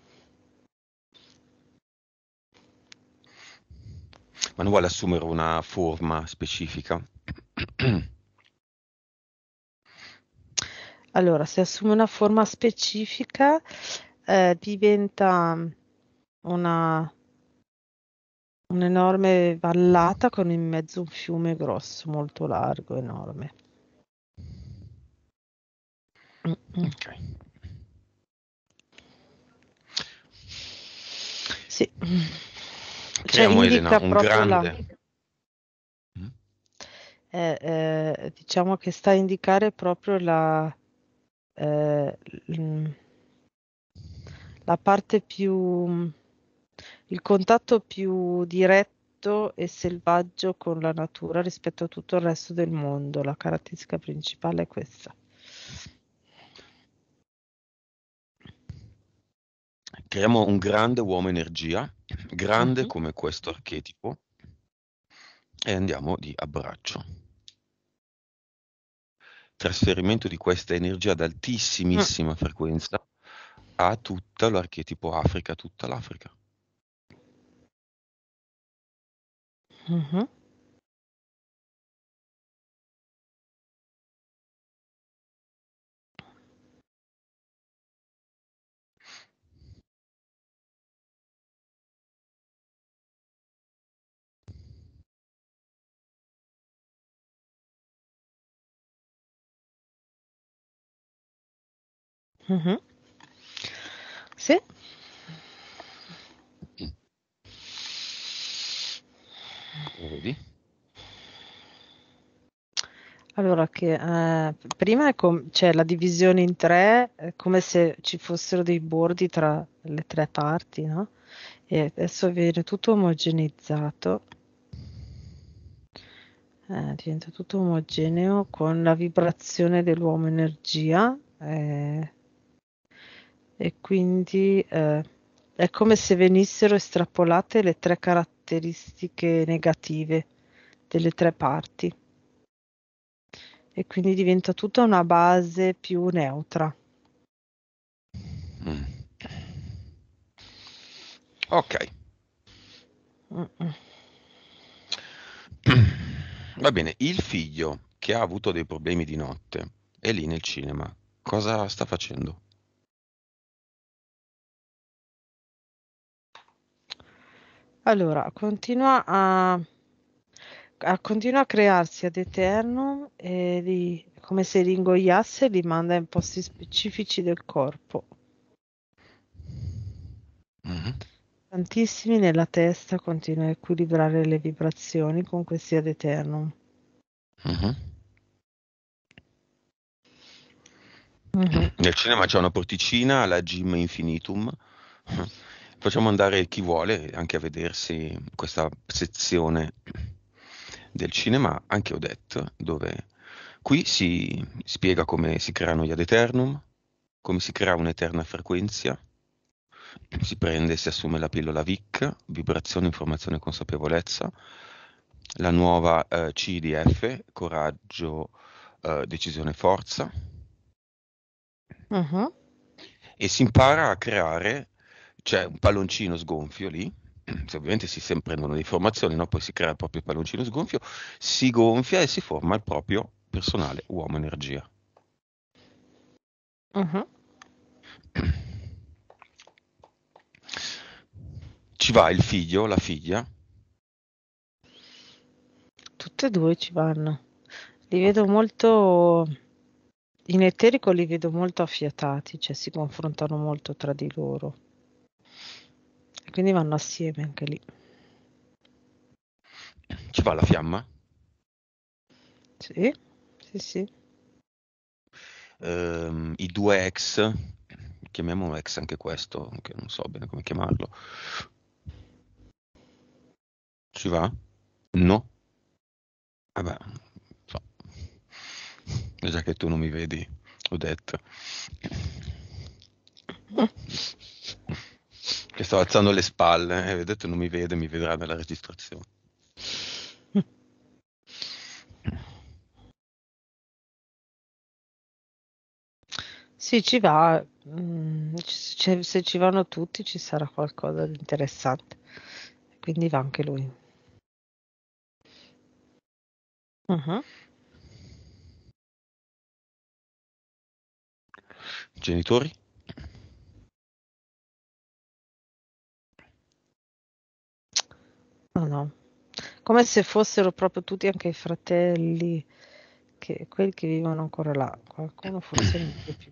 Ma non vuole assumere una forma specifica? Allora, se assume una forma specifica, eh, diventa una Un'enorme vallata con in mezzo un fiume grosso, molto largo, enorme. Mm, ok. Sì. Creiamo cioè, Elena, un grande. La... Mm? Eh, eh, diciamo che sta a indicare proprio la, eh, la parte più il contatto più diretto e selvaggio con la natura rispetto a tutto il resto del mondo, la caratteristica principale è questa. Creiamo un grande uomo energia, grande mm -hmm. come questo archetipo, e andiamo di abbraccio trasferimento di questa energia ad altissimissima mm. frequenza a tutto l'archetipo Africa, tutta l'Africa. Mhm. Mhm. Sí. Vedi? Allora, che, eh, prima c'è com- cioè, la divisione in tre, come se ci fossero dei bordi tra le tre parti, no? E adesso viene tutto omogenizzato, eh, diventa tutto omogeneo con la vibrazione dell'uomo energia eh, e quindi eh, è come se venissero estrapolate le tre caratteristiche caratteristiche negative delle tre parti e quindi diventa tutta una base più neutra. Mm. Ok. Va bene, il figlio che ha avuto dei problemi di notte è lì nel cinema, cosa sta facendo? Allora, continua a a continua a crearsi ad eterno e li, come se li ingoiasse e li manda in posti specifici del corpo. Mm-hmm. Tantissimi nella testa continua a equilibrare le vibrazioni con questi ad eterno. Mm-hmm. Mm-hmm. Nel cinema c'è una porticina alla Gym Infinitum facciamo andare chi vuole anche a vedersi questa sezione del cinema, anche Odette, dove qui si spiega come si creano gli ad eternum, come si crea un'eterna frequenza, si prende, e si assume la pillola VIC, vibrazione, informazione, consapevolezza, la nuova eh, CDF, coraggio, eh, decisione, forza. Uh-huh. E si impara a creare c'è un palloncino sgonfio lì, se ovviamente si prendono le informazioni, no? poi si crea il proprio palloncino sgonfio, si gonfia e si forma il proprio personale uomo energia. Uh-huh. Ci va il figlio, la figlia? Tutte e due ci vanno. Li vedo molto in eterico li vedo molto affiatati, cioè si confrontano molto tra di loro. Quindi vanno assieme anche lì. Ci va la fiamma? Sì, sì, sì. Uh, I due ex, chiamiamolo ex anche questo, che non so bene come chiamarlo. Ci va? No? Vabbè, so. già che tu non mi vedi, ho detto. che sto alzando le spalle e vedete non mi vede, mi vedrà dalla registrazione. Sì, ci va. Mm, se ci vanno tutti ci sarà qualcosa di interessante. Quindi va anche lui. Uh-huh. Genitori? No, no. Come se fossero proprio tutti, anche i fratelli, che, quelli che vivono ancora là, qualcuno forse non più.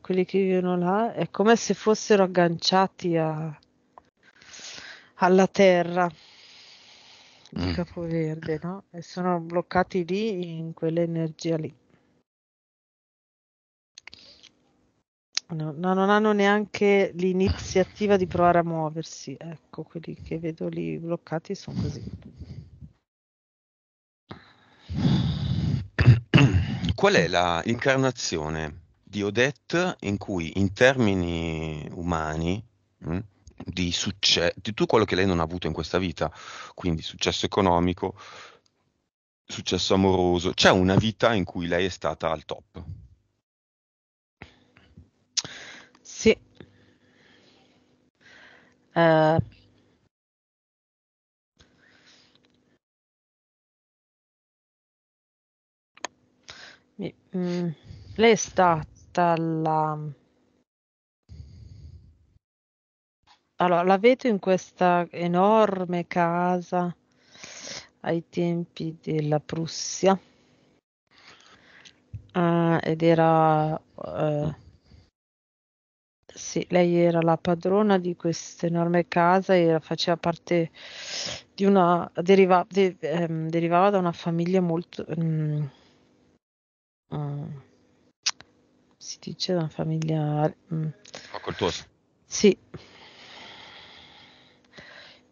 Quelli che vivono là è come se fossero agganciati a, alla terra di mm. Capoverde, no? E sono bloccati lì in quell'energia lì. No, non hanno neanche l'iniziativa di provare a muoversi. Ecco, quelli che vedo lì bloccati sono così. Qual è l'incarnazione di Odette in cui in termini umani hm, di, successo di tutto quello che lei non ha avuto in questa vita, quindi successo economico, successo amoroso, c'è una vita in cui lei è stata al top? Uh, eh, mh, mm, lei è stata la... Allora, la vedo in questa enorme casa ai tempi della Prussia uh, ed era... Uh, sì, lei era la padrona di questa enorme casa e faceva parte di una deriva, de, ehm, derivava da una famiglia molto mm, mm, si dice da una famiglia mm, facoltosa. Sì.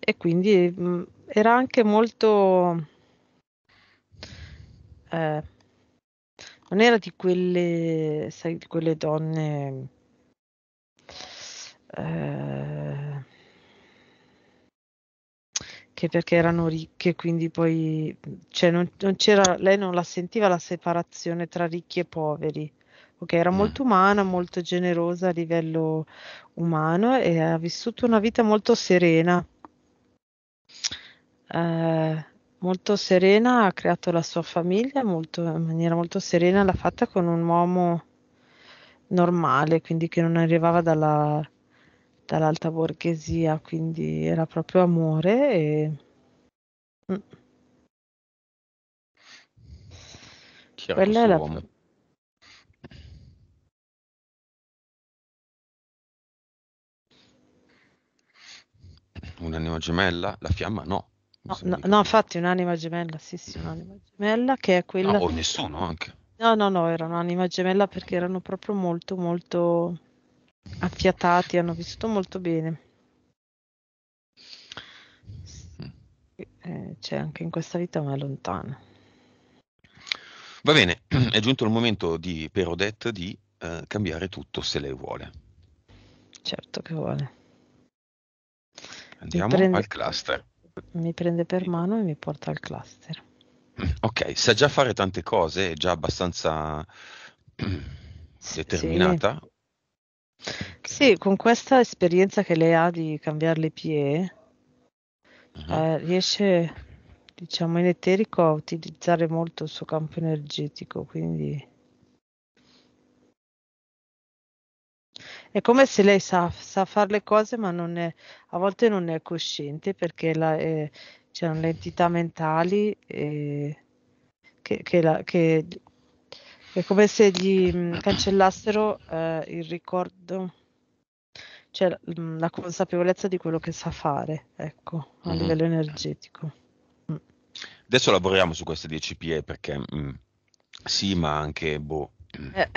E quindi mh, mm, era anche molto eh, non era di quelle, sai, di quelle donne eh, che perché erano ricche, quindi poi cioè non, non c'era, lei non la sentiva la separazione tra ricchi e poveri. Okay, era mm. molto umana, molto generosa a livello umano e ha vissuto una vita molto serena. Eh, molto serena, ha creato la sua famiglia molto, in maniera molto serena, l'ha fatta con un uomo normale, quindi che non arrivava dalla, dall'alta borghesia, quindi era proprio amore e... Mm. Quella era. Uomo. Un'anima gemella? La fiamma no. No, no, no, infatti un'anima gemella, sì, sì, mm. un'anima gemella che è quella... No, ah, o nessuno anche. No, no, no, era un'anima gemella perché erano proprio molto, molto affiatati, hanno vissuto molto bene. Eh, c'è anche in questa vita, ma è lontana. Va bene, è giunto il momento di, per Odette di eh, cambiare tutto se lei vuole. Certo che vuole. Andiamo prende, al cluster. Mi prende per mano e mi porta al cluster. Ok, sa già fare tante cose, è già abbastanza determinata. Sì sì, con questa esperienza che lei ha di cambiare le pie, uh-huh. eh, riesce, diciamo, in eterico a utilizzare molto il suo campo energetico, quindi... È come se lei sa, sa fare le cose, ma è, a volte non è cosciente perché la, eh, c'erano le entità mentali eh, che, che, la, che, è come se gli mm, cancellassero eh, il ricordo, cioè mm, la consapevolezza di quello che sa fare, ecco, a mm livello energetico. Mm. Adesso lavoriamo su queste 10 PE perché mh, mm, sì, ma anche boh. Eh.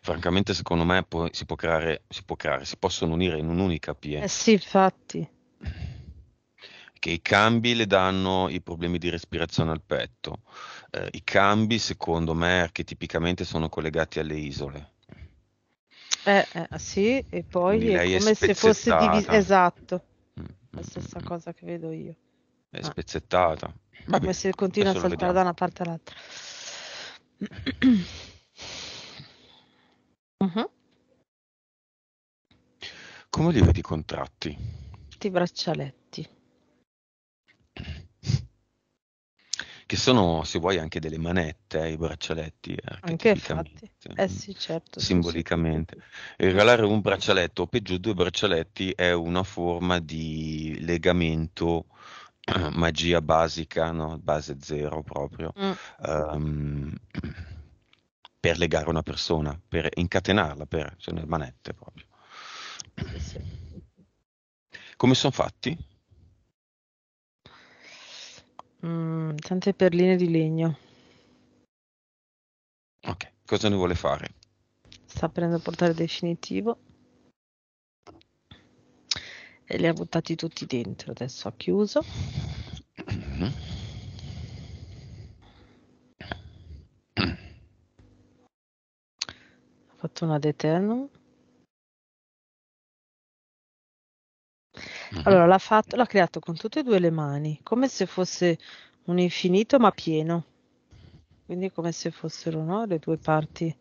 Francamente, secondo me poi si, può creare, si può creare, si possono unire in un'unica PE. Eh sì, infatti che i cambi le danno i problemi di respirazione al petto. Eh, I cambi, secondo me, tipicamente sono collegati alle isole. Eh, eh ah, sì, e poi è come è se fosse divisa. Esatto, mm, mm la mm, stessa mm. cosa che vedo io. È ah. spezzettata. Vabbè, come se continua a saltare da una parte all'altra. uh-huh. Come li vedi i contratti? Ti braccialetti che sono se vuoi anche delle manette i braccialetti anche infatti eh sì mm, certo simbolicamente sì. regalare un braccialetto o peggio due braccialetti è una forma di legamento magia basica no? base zero proprio mm. um, per legare una persona per incatenarla per cioè, manette proprio sì, sì. come sono fatti? tante mm, perline di legno. Ok, cosa ne vuole fare? Sta prendendo il portale definitivo e li ha buttati tutti dentro. Adesso ha chiuso. Ha fatto una deternum. Mhm. Allora l'ha, fatto, l'ha creato con tutte e due le mani, come se fosse un infinito ma pieno, quindi come se fossero no, le due parti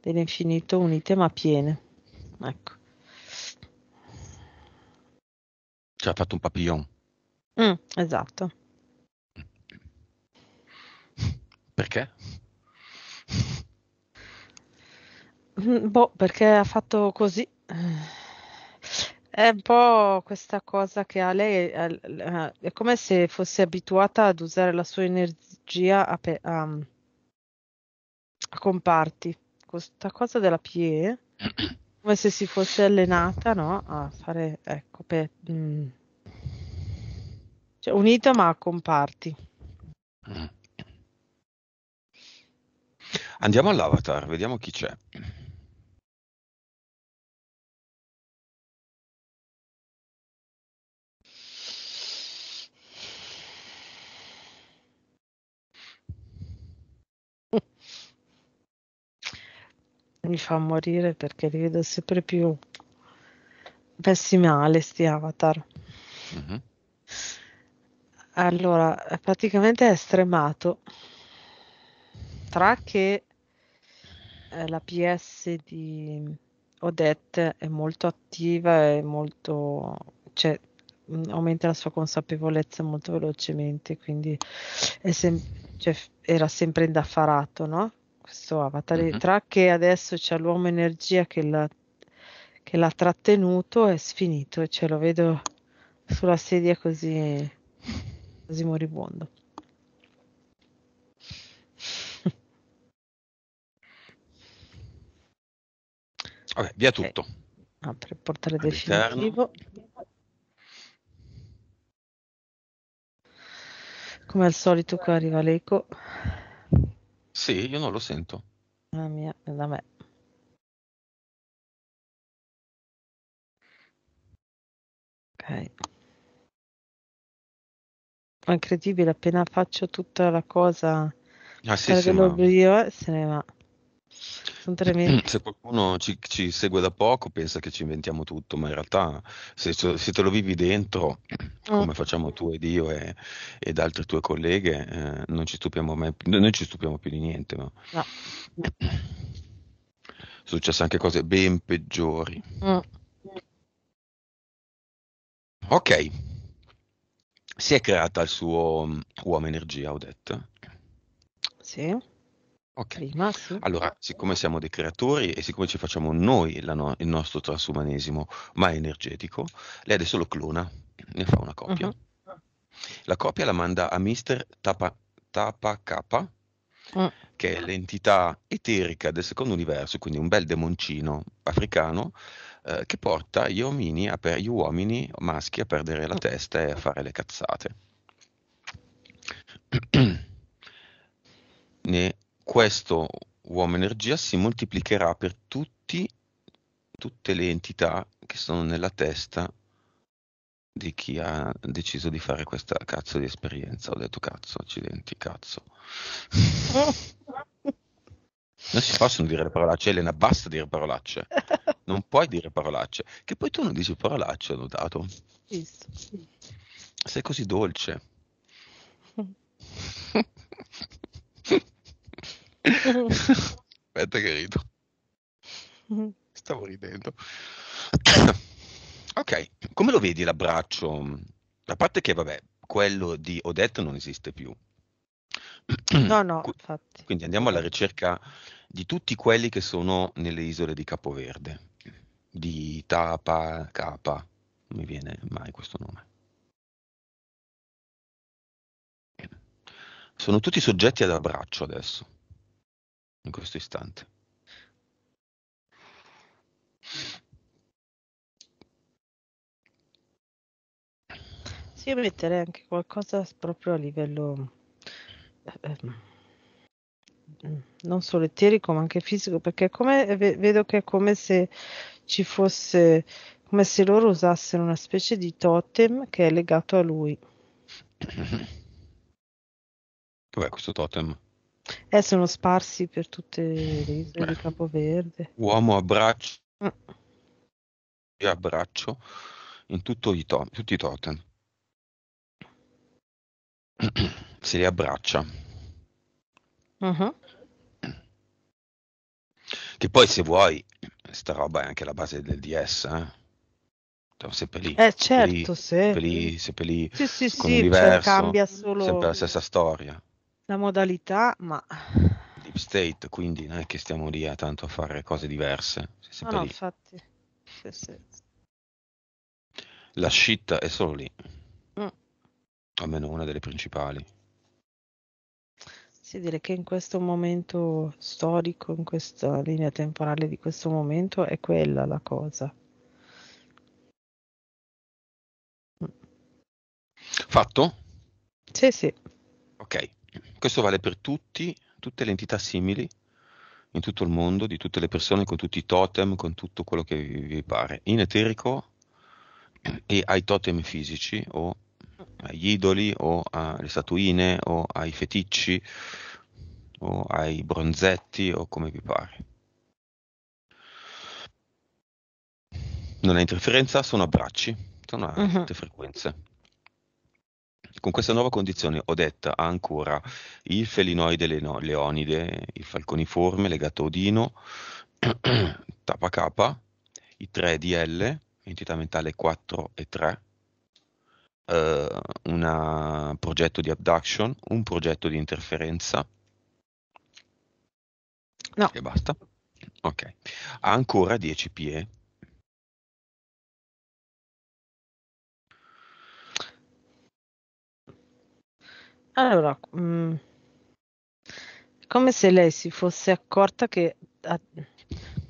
dell'infinito unite ma piene. Ecco. Cioè ha fatto un papillon. Mm, esatto. Perché? Mm, boh, perché ha fatto così. È un po' questa cosa che ha lei, è, è, come se fosse abituata ad usare la sua energia a, pe- a, a comparti. Questa cosa della PE, come se si fosse allenata no? a fare, ecco, pe- mm, Cioè, unita ma a comparti. Andiamo all'avatar, vediamo chi c'è. mi fa morire perché li vedo sempre più pessime male sti avatar. Mm-hmm. Allora, praticamente è stremato tra che eh, la PS di Odette è molto attiva e molto cioè, mm, aumenta la sua consapevolezza molto velocemente, quindi sem- cioè, era sempre indaffarato, no? questo avatar di mhm. uh Tra che adesso c'è l'uomo energia che l'ha, che l'ha trattenuto è sfinito, e ce lo vedo sulla sedia così, così moribondo. Vabbè, via okay. tutto. Apre ah, il portale definitivo. Come al solito qua arriva l'eco. Sì, io non lo sento. Mamma mia, da me. Ok. Ma incredibile, appena faccio tutta la cosa, Ah, sì, sì, ma... Eh, se ne va sono tremendi. Se qualcuno ci, ci, segue da poco pensa che ci inventiamo tutto, ma in realtà se, se te lo vivi dentro, ah. come mm. facciamo tu ed io e, ed altre tue colleghe, eh, non ci stupiamo mai, noi ci stupiamo più di niente. No. no. Successe anche cose ben peggiori. Mm. Ok, si è creata il suo mm, uomo energia, ho detto. Sì. Ok, prima, sì. allora, siccome siamo dei creatori e siccome ci facciamo noi no- il nostro transumanesimo, ma energetico, lei adesso lo clona, ne fa una copia. Uh-huh. La copia la manda a Mr. Tapa, Tapa K, mm. uh-huh. che è l'entità eterica del secondo universo, quindi un bel demoncino africano, eh, che porta gli uomini, per- gli uomini maschi a perdere la mm. testa e a fare le cazzate. ne questo uomo energia si moltiplicherà per tutti, tutte le entità che sono nella testa di chi ha deciso di fare questa cazzo di esperienza. Ho detto cazzo, accidenti, cazzo. non si possono dire le parolacce, Elena, basta dire parolacce. Non puoi dire parolacce. Che poi tu non dici parolacce, ho notato. Sei così dolce. Aspetta che rido. Stavo ridendo. ok, come lo vedi l'abbraccio? A parte che, vabbè, quello di Odette non esiste più. No, no, infatti. Quindi andiamo alla ricerca di tutti quelli che sono nelle isole di Capoverde, di Tapa, Capa, non mi viene mai questo nome. Sono tutti soggetti ad abbraccio adesso in questo istante. Sì, io metterei anche qualcosa proprio a livello eh, eh non solo eterico ma anche fisico, perché come, vedo che è come se ci fosse, come se loro usassero una specie di totem che è legato a lui. Dov'è questo totem? Eh, sono sparsi per tutte le isole di Capoverde. Uomo abbraccio. braccio mm. e abbraccio in i to- tutti i totem. Se li abbraccia. Uh-huh. Che poi se vuoi, sta roba è anche la base del DS, eh? Cioè, sempre lì. Eh certo, sempre se. sempre lì, sempre lì sì, sì, sì, cioè, cambia solo... sempre la stessa storia. La modalità, ma... Deep State, quindi non è che stiamo lì a tanto a fare cose diverse. No, no, infatti. Sì, sì. La scitta è solo lì. Mm. Almeno una delle principali. Sì, dire che in questo momento storico, in questa linea temporale di questo momento, è quella la cosa. Mm. Fatto? Sì, sì. Ok. Questo vale per tutti, tutte le entità simili in tutto il mondo, di tutte le persone, con tutti i totem, con tutto quello che vi pare, in eterico e ai totem fisici o agli idoli o alle statuine o ai feticci o ai bronzetti o come vi pare. Non è interferenza, sono abbracci, sono a mhm. alte uh-huh. frequenze. Con questa nuova condizione Odetta ha ancora il felinoide leonide, il falconiforme, legato a odino, tapa capa, i 3 DL, entità mentale 4 e 3, eh, un progetto di abduction, un progetto di interferenza. No. E basta. Ok. Ha ancora 10 PE Allora, mhmm, come se lei si fosse accorta che a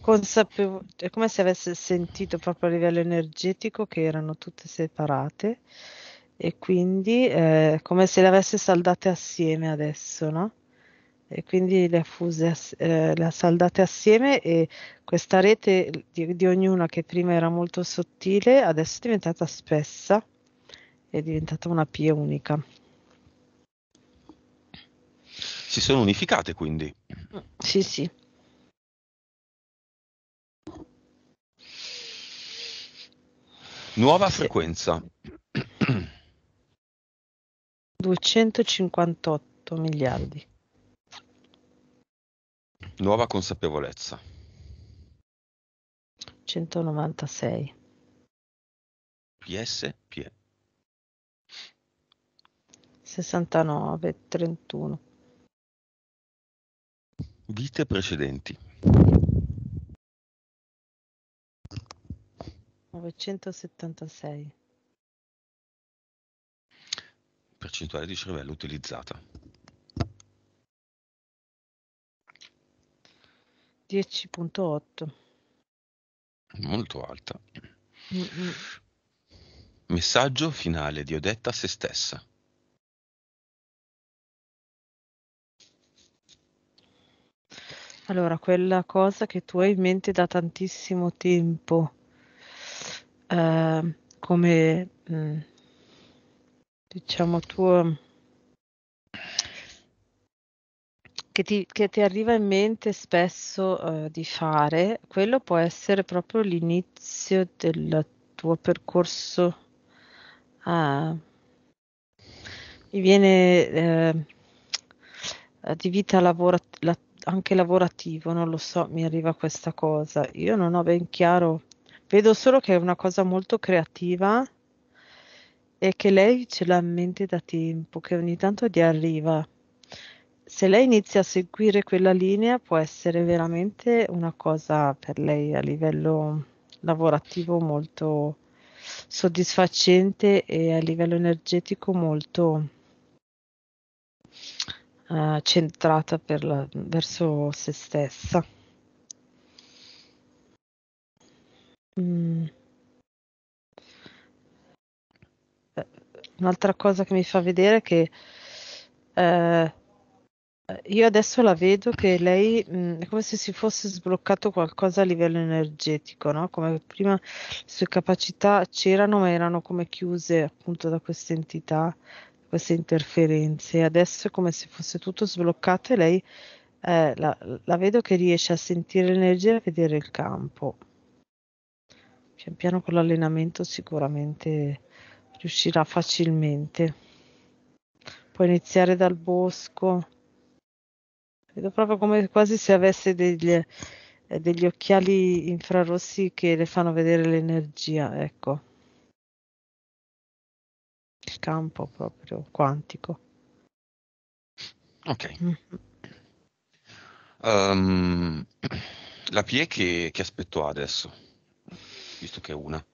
consapevo è cioè come se avesse sentito proprio a livello energetico che erano tutte separate e quindi, ehm, come se le avesse saldate assieme adesso, no, e quindi le ha fuse ass eh, le ha saldate assieme e questa rete di di ognuna che prima era molto sottile, adesso è diventata spessa, è diventata una pia unica si sono unificate quindi. Sì, sì. Nuova sì. frequenza. 258 miliardi. Nuova consapevolezza. 196. PS, P. 69, 31. Vite precedenti. 976. Percentuale di cervello utilizzata. 10.8. Molto alta. Mm-mm. Messaggio finale di Odetta a se stessa. Allora, quella cosa che tu hai in mente da tantissimo tempo, ehm, come mm, diciamo tu, che ti, che ti arriva in mente spesso eh, di fare, quello può essere proprio l'inizio del tuo percorso. Ah, mi viene eh, di vita lavorativa anche lavorativo, non lo so, mi arriva questa cosa. Io non ho ben chiaro, vedo solo che è una cosa molto creativa e che lei ce l'ha in mente da tempo, che ogni tanto gli arriva. Se lei inizia a seguire quella linea può essere veramente una cosa per lei a livello lavorativo molto soddisfacente e a livello energetico molto eh, centrata la, verso se stessa. Mm. Eh, un'altra cosa che mi fa vedere è che eh, io adesso la vedo che lei mh, mm, è come se si fosse sbloccato qualcosa a livello energetico, no? come prima le sue capacità c'erano ma erano come chiuse appunto da questa entità queste interferenze. Adesso è come se fosse tutto sbloccato e lei eh, la, la, vedo che riesce a sentire l'energia e vedere il campo. Pian piano con l'allenamento sicuramente riuscirà facilmente. Può iniziare dal bosco. Vedo proprio come quasi se avesse degli, eh, degli occhiali infrarossi che le fanno vedere l'energia, ecco. Il campo proprio quantico. Ok. Mm-hmm. Um, la PIE che, che aspetto ha adesso? Visto che è una.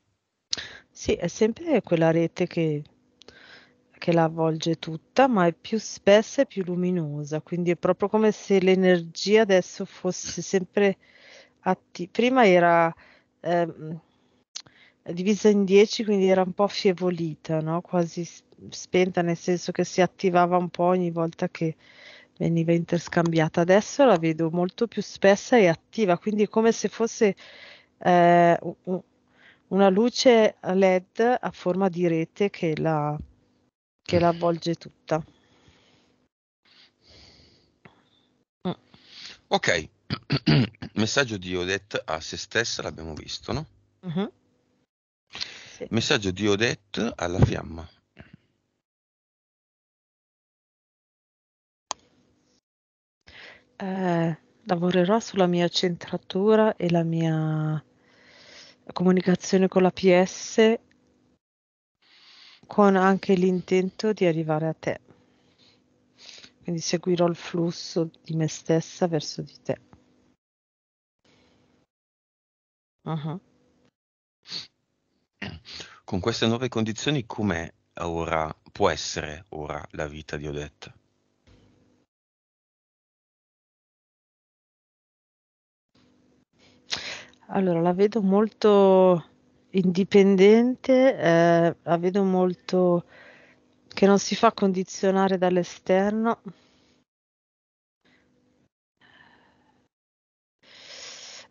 Sì, è sempre quella rete che, che la avvolge tutta, ma è più spessa e più luminosa, quindi è proprio come se l'energia adesso fosse sempre attiva. Prima era... Ehm, divisa in 10, quindi era un po' affievolita, no? quasi spenta, nel senso che si attivava un po' ogni volta che veniva interscambiata. Adesso la vedo molto più spessa e attiva, quindi come se fosse eh, una luce LED a forma di rete che la, che la avvolge tutta. Ok, messaggio di Odette a se stessa l'abbiamo visto, no? Uh-huh sì. Messaggio di Odette alla fiamma. Eh, lavorerò sulla mia centratura e la mia comunicazione con la PS con anche l'intento di arrivare a te. Quindi seguirò il flusso di me stessa verso di te. Uh-huh con queste nuove condizioni com'è ora, può essere ora la vita di Odette? Allora, la vedo molto indipendente, eh, la vedo molto che non si fa condizionare dall'esterno.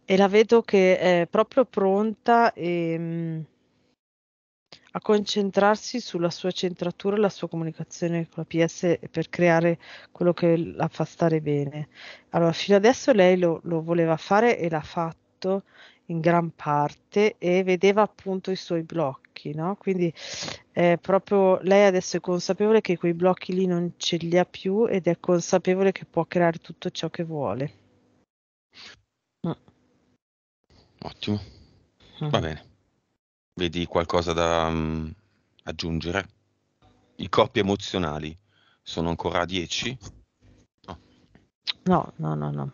E la vedo che è proprio pronta e mm, a concentrarsi sulla sua centratura e la sua comunicazione con la PS per creare quello che la fa stare bene. Allora, fino adesso lei lo, lo voleva fare e l'ha fatto in gran parte e vedeva appunto i suoi blocchi, no? Quindi eh, proprio lei adesso è consapevole che quei blocchi lì non ce li ha più ed è consapevole che può creare tutto ciò che vuole. Mm. Ottimo. Mm. Va bene. Vedi qualcosa da um, aggiungere? I corpi emozionali sono ancora a 10? No. no, no, no, no.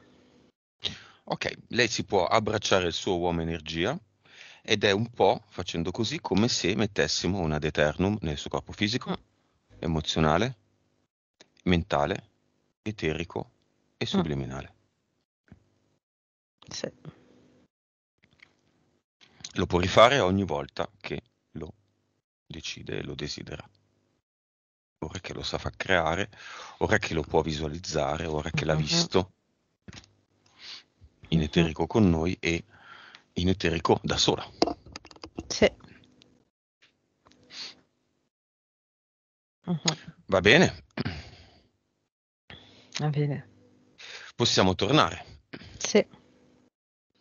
Ok, lei si può abbracciare il suo uomo energia ed è un po', facendo così, come se mettessimo una deternum nel suo corpo fisico, mm. emozionale, mentale, eterico e mm. subliminale. Sì. Lo può rifare ogni volta che lo decide e lo desidera. Ora che lo sa far creare, ora che lo può visualizzare, ora che l'ha mhm. visto in eterico con noi e in eterico da sola. Sì. Mhm. Va bene. Va bene. Possiamo tornare. Sì.